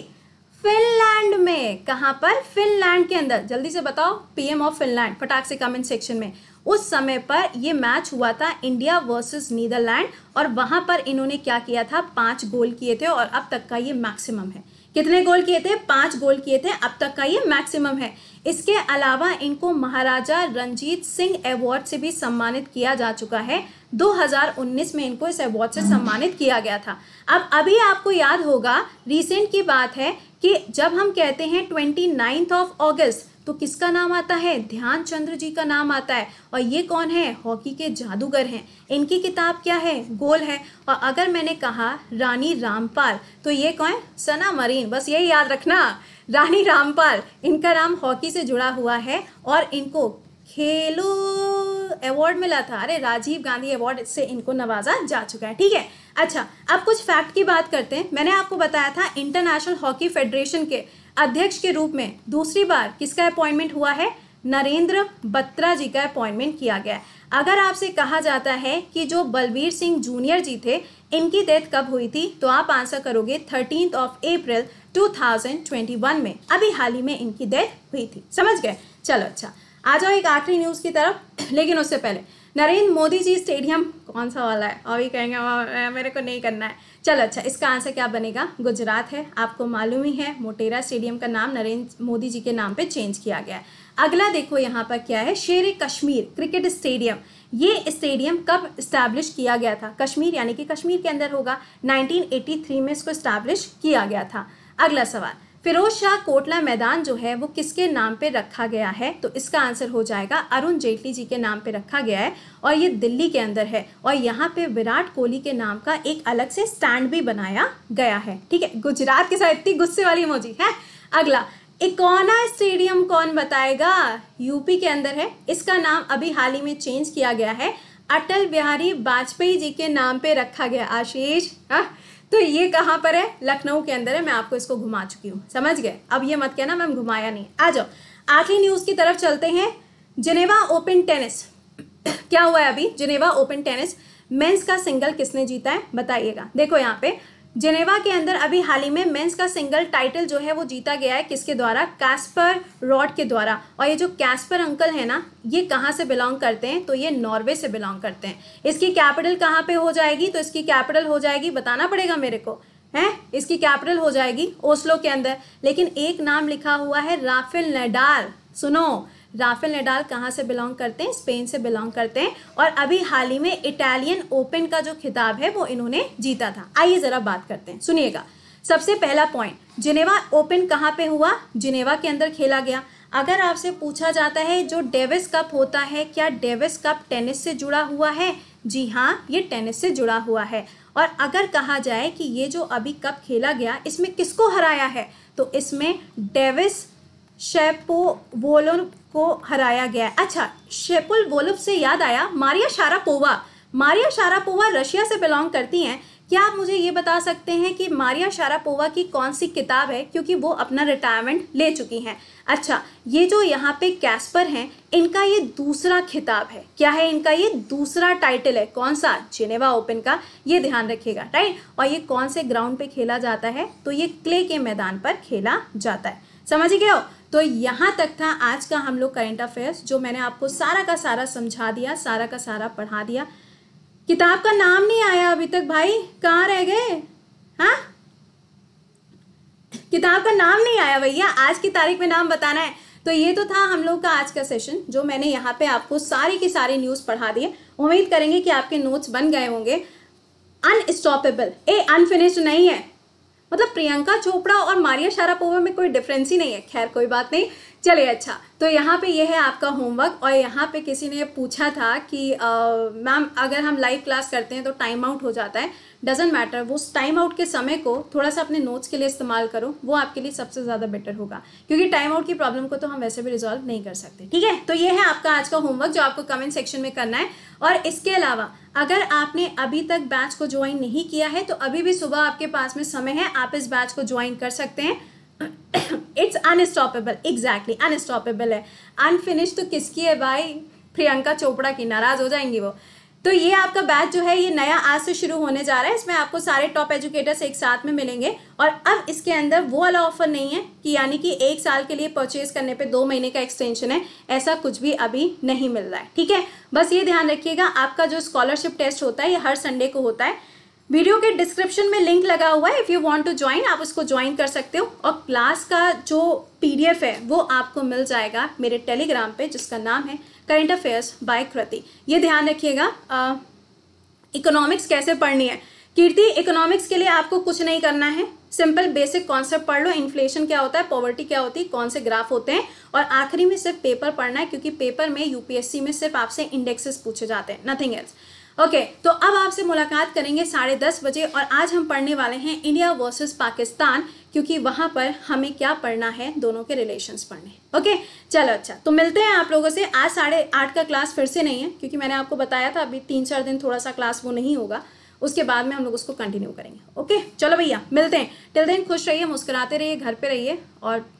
फिनलैंड में कहाँ पर फिनलैंड के अंदर जल्दी से बताओ पीएम ऑफ फिनलैंड फटाक से कमेंट सेक्शन में उस समय पर ये मैच हुआ था इंडिया वर्सेस नीदरलैंड और वहां पर इन्होंने क्या किया था पांच गोल किए थे और अब तक का ये मैक्सिमम है कितने गोल किए थे पांच गोल किए थे अब तक का ये मैक्सिमम है इसके अलावा इनको महाराजा रंजीत सिंह अवार्ड से भी सम्मानित किया जा चुका है 2019 में इनको इस अवार्ड से सम्मानित किया गया था अब अभी आपको याद होगा रिसेंट की बात है कि जब हम कहते हैं ट्वेंटी ऑफ ऑगस्ट तो किसका नाम आता है ध्यान चंद्र जी का नाम आता है और ये कौन है हॉकी के जादूगर हैं इनकी किताब क्या है गोल है और अगर मैंने कहा रानी रामपाल तो ये कौन है सना मरीन बस यही याद रखना रानी रामपाल इनका नाम हॉकी से जुड़ा हुआ है और इनको खेलो अवार्ड मिला था अरे राजीव गांधी अवार्ड से इनको नवाजा जा चुका है ठीक है अच्छा अब कुछ फैक्ट की बात करते हैं मैंने आपको बताया था इंटरनेशनल हॉकी फेडरेशन के अध्यक्ष के रूप में दूसरी बार किसका अपॉइंटमेंट हुआ है नरेंद्र बत्रा जी का अपॉइंटमेंट किया गया अगर आपसे कहा जाता है कि जो बलबीर सिंह जूनियर जी थे इनकी डेथ कब हुई थी तो आप आंसर करोगे थर्टीन ऑफ अप्रैल 2021 में अभी हाल ही में इनकी डेथ हुई थी समझ गए चलो अच्छा आ जाओ एक आखिरी न्यूज की तरफ लेकिन उससे पहले नरेंद्र मोदी जी स्टेडियम कौन सा वाला है अभी कहेंगे मेरे को नहीं करना है चलो अच्छा इसका आंसर क्या बनेगा गुजरात है आपको मालूम ही है मोटेरा स्टेडियम का नाम नरेंद्र मोदी जी के नाम पे चेंज किया गया है अगला देखो यहाँ पर क्या है शेर कश्मीर क्रिकेट स्टेडियम ये स्टेडियम कब इस्टेब्लिश किया गया था कश्मीर यानी कि कश्मीर के अंदर होगा 1983 में इसको इस्टेब्लिश किया गया था अगला सवाल फिरोज शाह कोटला मैदान जो है वो किसके नाम पे रखा गया है तो इसका आंसर हो जाएगा अरुण जेटली जी के नाम पे रखा गया है और ये दिल्ली के अंदर है और यहाँ पे विराट कोहली के नाम का एक अलग से स्टैंड भी बनाया गया है ठीक है गुजरात के साथ इतनी गुस्से वाली मोजी है अगला इकोना स्टेडियम कौन बताएगा यूपी के अंदर है इसका नाम अभी हाल ही में चेंज किया गया है अटल बिहारी वाजपेयी जी के नाम पे रखा गया आशीष हाँ, तो ये कहाँ पर है लखनऊ के अंदर है मैं आपको इसको घुमा चुकी हूँ समझ गए अब ये मत कहना मैम घुमाया नहीं आ जाओ आखिरी न्यूज़ की तरफ चलते हैं जिनेवा ओपन टेनिस क्या हुआ है अभी जिनेवा ओपन टेनिस मेंस का सिंगल किसने जीता है बताइएगा देखो यहाँ पे जेनेवा के अंदर अभी हाल ही में मेंस का सिंगल टाइटल जो है वो जीता गया है किसके द्वारा कैस्पर रॉड के द्वारा और ये जो कैस्पर अंकल है ना ये कहाँ से बिलोंग करते हैं तो ये नॉर्वे से बिलोंग करते हैं इसकी कैपिटल कहाँ पे हो जाएगी तो इसकी कैपिटल हो जाएगी बताना पड़ेगा मेरे को है इसकी कैपिटल हो जाएगी ओस्लो के अंदर लेकिन एक नाम लिखा हुआ है राफेल नडाल सुनो राफेल नडाल कहाँ से बिलोंग करते हैं स्पेन से बिलोंग करते हैं और अभी हाल ही में इटालियन ओपन का जो खिताब है वो इन्होंने जीता था आइए ज़रा बात करते हैं सुनिएगा सबसे पहला पॉइंट जिनेवा ओपन कहाँ पे हुआ जिनेवा के अंदर खेला गया अगर आपसे पूछा जाता है जो डेविस कप होता है क्या डेविस कप टेनिस से जुड़ा हुआ है जी हाँ ये टेनिस से जुड़ा हुआ है और अगर कहा जाए कि ये जो अभी कप खेला गया इसमें किसको हराया है तो इसमें डेविस शेपो वोलो को हराया गया अच्छा शेपुल वोलुफ से याद आया Maria Sharapova Maria Sharapova Russia से बिलोंग करती हैं क्या आप मुझे ये बता सकते हैं कि मारिया शारापोवा की कौन सी किताब है क्योंकि वो अपना रिटायरमेंट ले चुकी हैं अच्छा ये जो यहाँ पे कैस्पर हैं इनका ये दूसरा खिताब है क्या है इनका ये दूसरा टाइटल है कौन सा जिनेवा ओपन का ये ध्यान रखिएगा राइट और ये कौन से ग्राउंड पे खेला जाता है तो ये क्ले के मैदान पर खेला जाता है समझ गए हो तो यहाँ तक था आज का हम लोग करेंट अफेयर्स जो मैंने आपको सारा का सारा समझा दिया सारा का सारा पढ़ा दिया किताब का नाम नहीं आया अभी तक भाई कहाँ रह गए हाँ किताब का नाम नहीं आया भैया आज की तारीख में नाम बताना है तो ये तो था हम लोग का आज का सेशन जो मैंने यहाँ पे आपको सारी की सारी न्यूज़ पढ़ा दी उम्मीद करेंगे कि आपके नोट्स बन गए होंगे अनस्टॉपेबल ए अनफिनिश्ड नहीं है मतलब प्रियंका चोपड़ा और मारिया शारापोवा में कोई डिफरेंस ही नहीं है खैर कोई बात नहीं चले अच्छा तो यहाँ पे ये यह है आपका होमवर्क और यहाँ पे किसी ने पूछा था कि मैम अगर हम लाइव क्लास करते हैं तो टाइम आउट हो जाता है डजेंट मैटर वो उस टाइम आउट के समय को थोड़ा सा अपने नोट्स के लिए इस्तेमाल करो वो आपके लिए सबसे ज़्यादा बेटर होगा क्योंकि टाइम आउट की प्रॉब्लम को तो हम वैसे भी रिजॉल्व नहीं कर सकते ठीक है तो ये है आपका आज का होमवर्क जो आपको कमेंट सेक्शन में करना है और इसके अलावा अगर आपने अभी तक बैच को ज्वाइन नहीं किया है तो अभी भी सुबह आपके पास में समय है आप इस बैच को ज्वाइन कर सकते हैं इट्स अनस्टॉपेबल एग्जैक्टली अनस्टॉपेबल है अनफिनिश तो किसकी है भाई प्रियंका चोपड़ा की नाराज हो जाएंगी वो तो ये आपका बैच जो है ये नया आज से शुरू होने जा रहा है इसमें आपको सारे टॉप एजुकेटर्स एक साथ में मिलेंगे और अब इसके अंदर वो वाला ऑफर नहीं है कि यानी कि एक साल के लिए परचेज करने पे दो महीने का एक्सटेंशन है ऐसा कुछ भी अभी नहीं मिल रहा है ठीक है बस ये ध्यान रखिएगा आपका जो स्कॉलरशिप टेस्ट होता है ये हर संडे को होता है वीडियो के डिस्क्रिप्शन में लिंक लगा हुआ है if you want to join आप उसको ज्वाइन कर सकते हो और क्लास का जो पीडीएफ है वो आपको मिल जाएगा मेरे टेलीग्राम पे जिसका नाम है करंट अफेयर्स बाय कृति ये ध्यान रखिएगा इकोनॉमिक्स कैसे पढ़नी है कीर्ति इकोनॉमिक्स के लिए आपको कुछ नहीं करना है सिंपल बेसिक कॉन्सेप्ट पढ़ लो इन्फ्लेशन क्या होता है पॉवर्टी क्या होती है कौन से ग्राफ होते हैं और आखिरी में सिर्फ पेपर पढ़ना है क्योंकि पेपर में यूपीएससी में सिर्फ आपसे इंडेक्सेस पूछे जाते हैं नथिंग एल्स ओके okay, तो अब आपसे मुलाकात करेंगे साढ़े दस बजे और आज हम पढ़ने वाले हैं इंडिया वर्सेस पाकिस्तान क्योंकि वहां पर हमें क्या पढ़ना है दोनों के रिलेशंस पढ़ने ओके okay? चलो अच्छा तो मिलते हैं आप लोगों से आज साढ़े आठ का क्लास फिर से नहीं है क्योंकि मैंने आपको बताया था अभी तीन चार दिन थोड़ा सा क्लास वो नहीं होगा उसके बाद में हम लोग उसको कंटिन्यू करेंगे ओके okay? चलो भैया मिलते हैं टिल दिन खुश रहिए मुस्कुराते रहिए घर पर रहिए और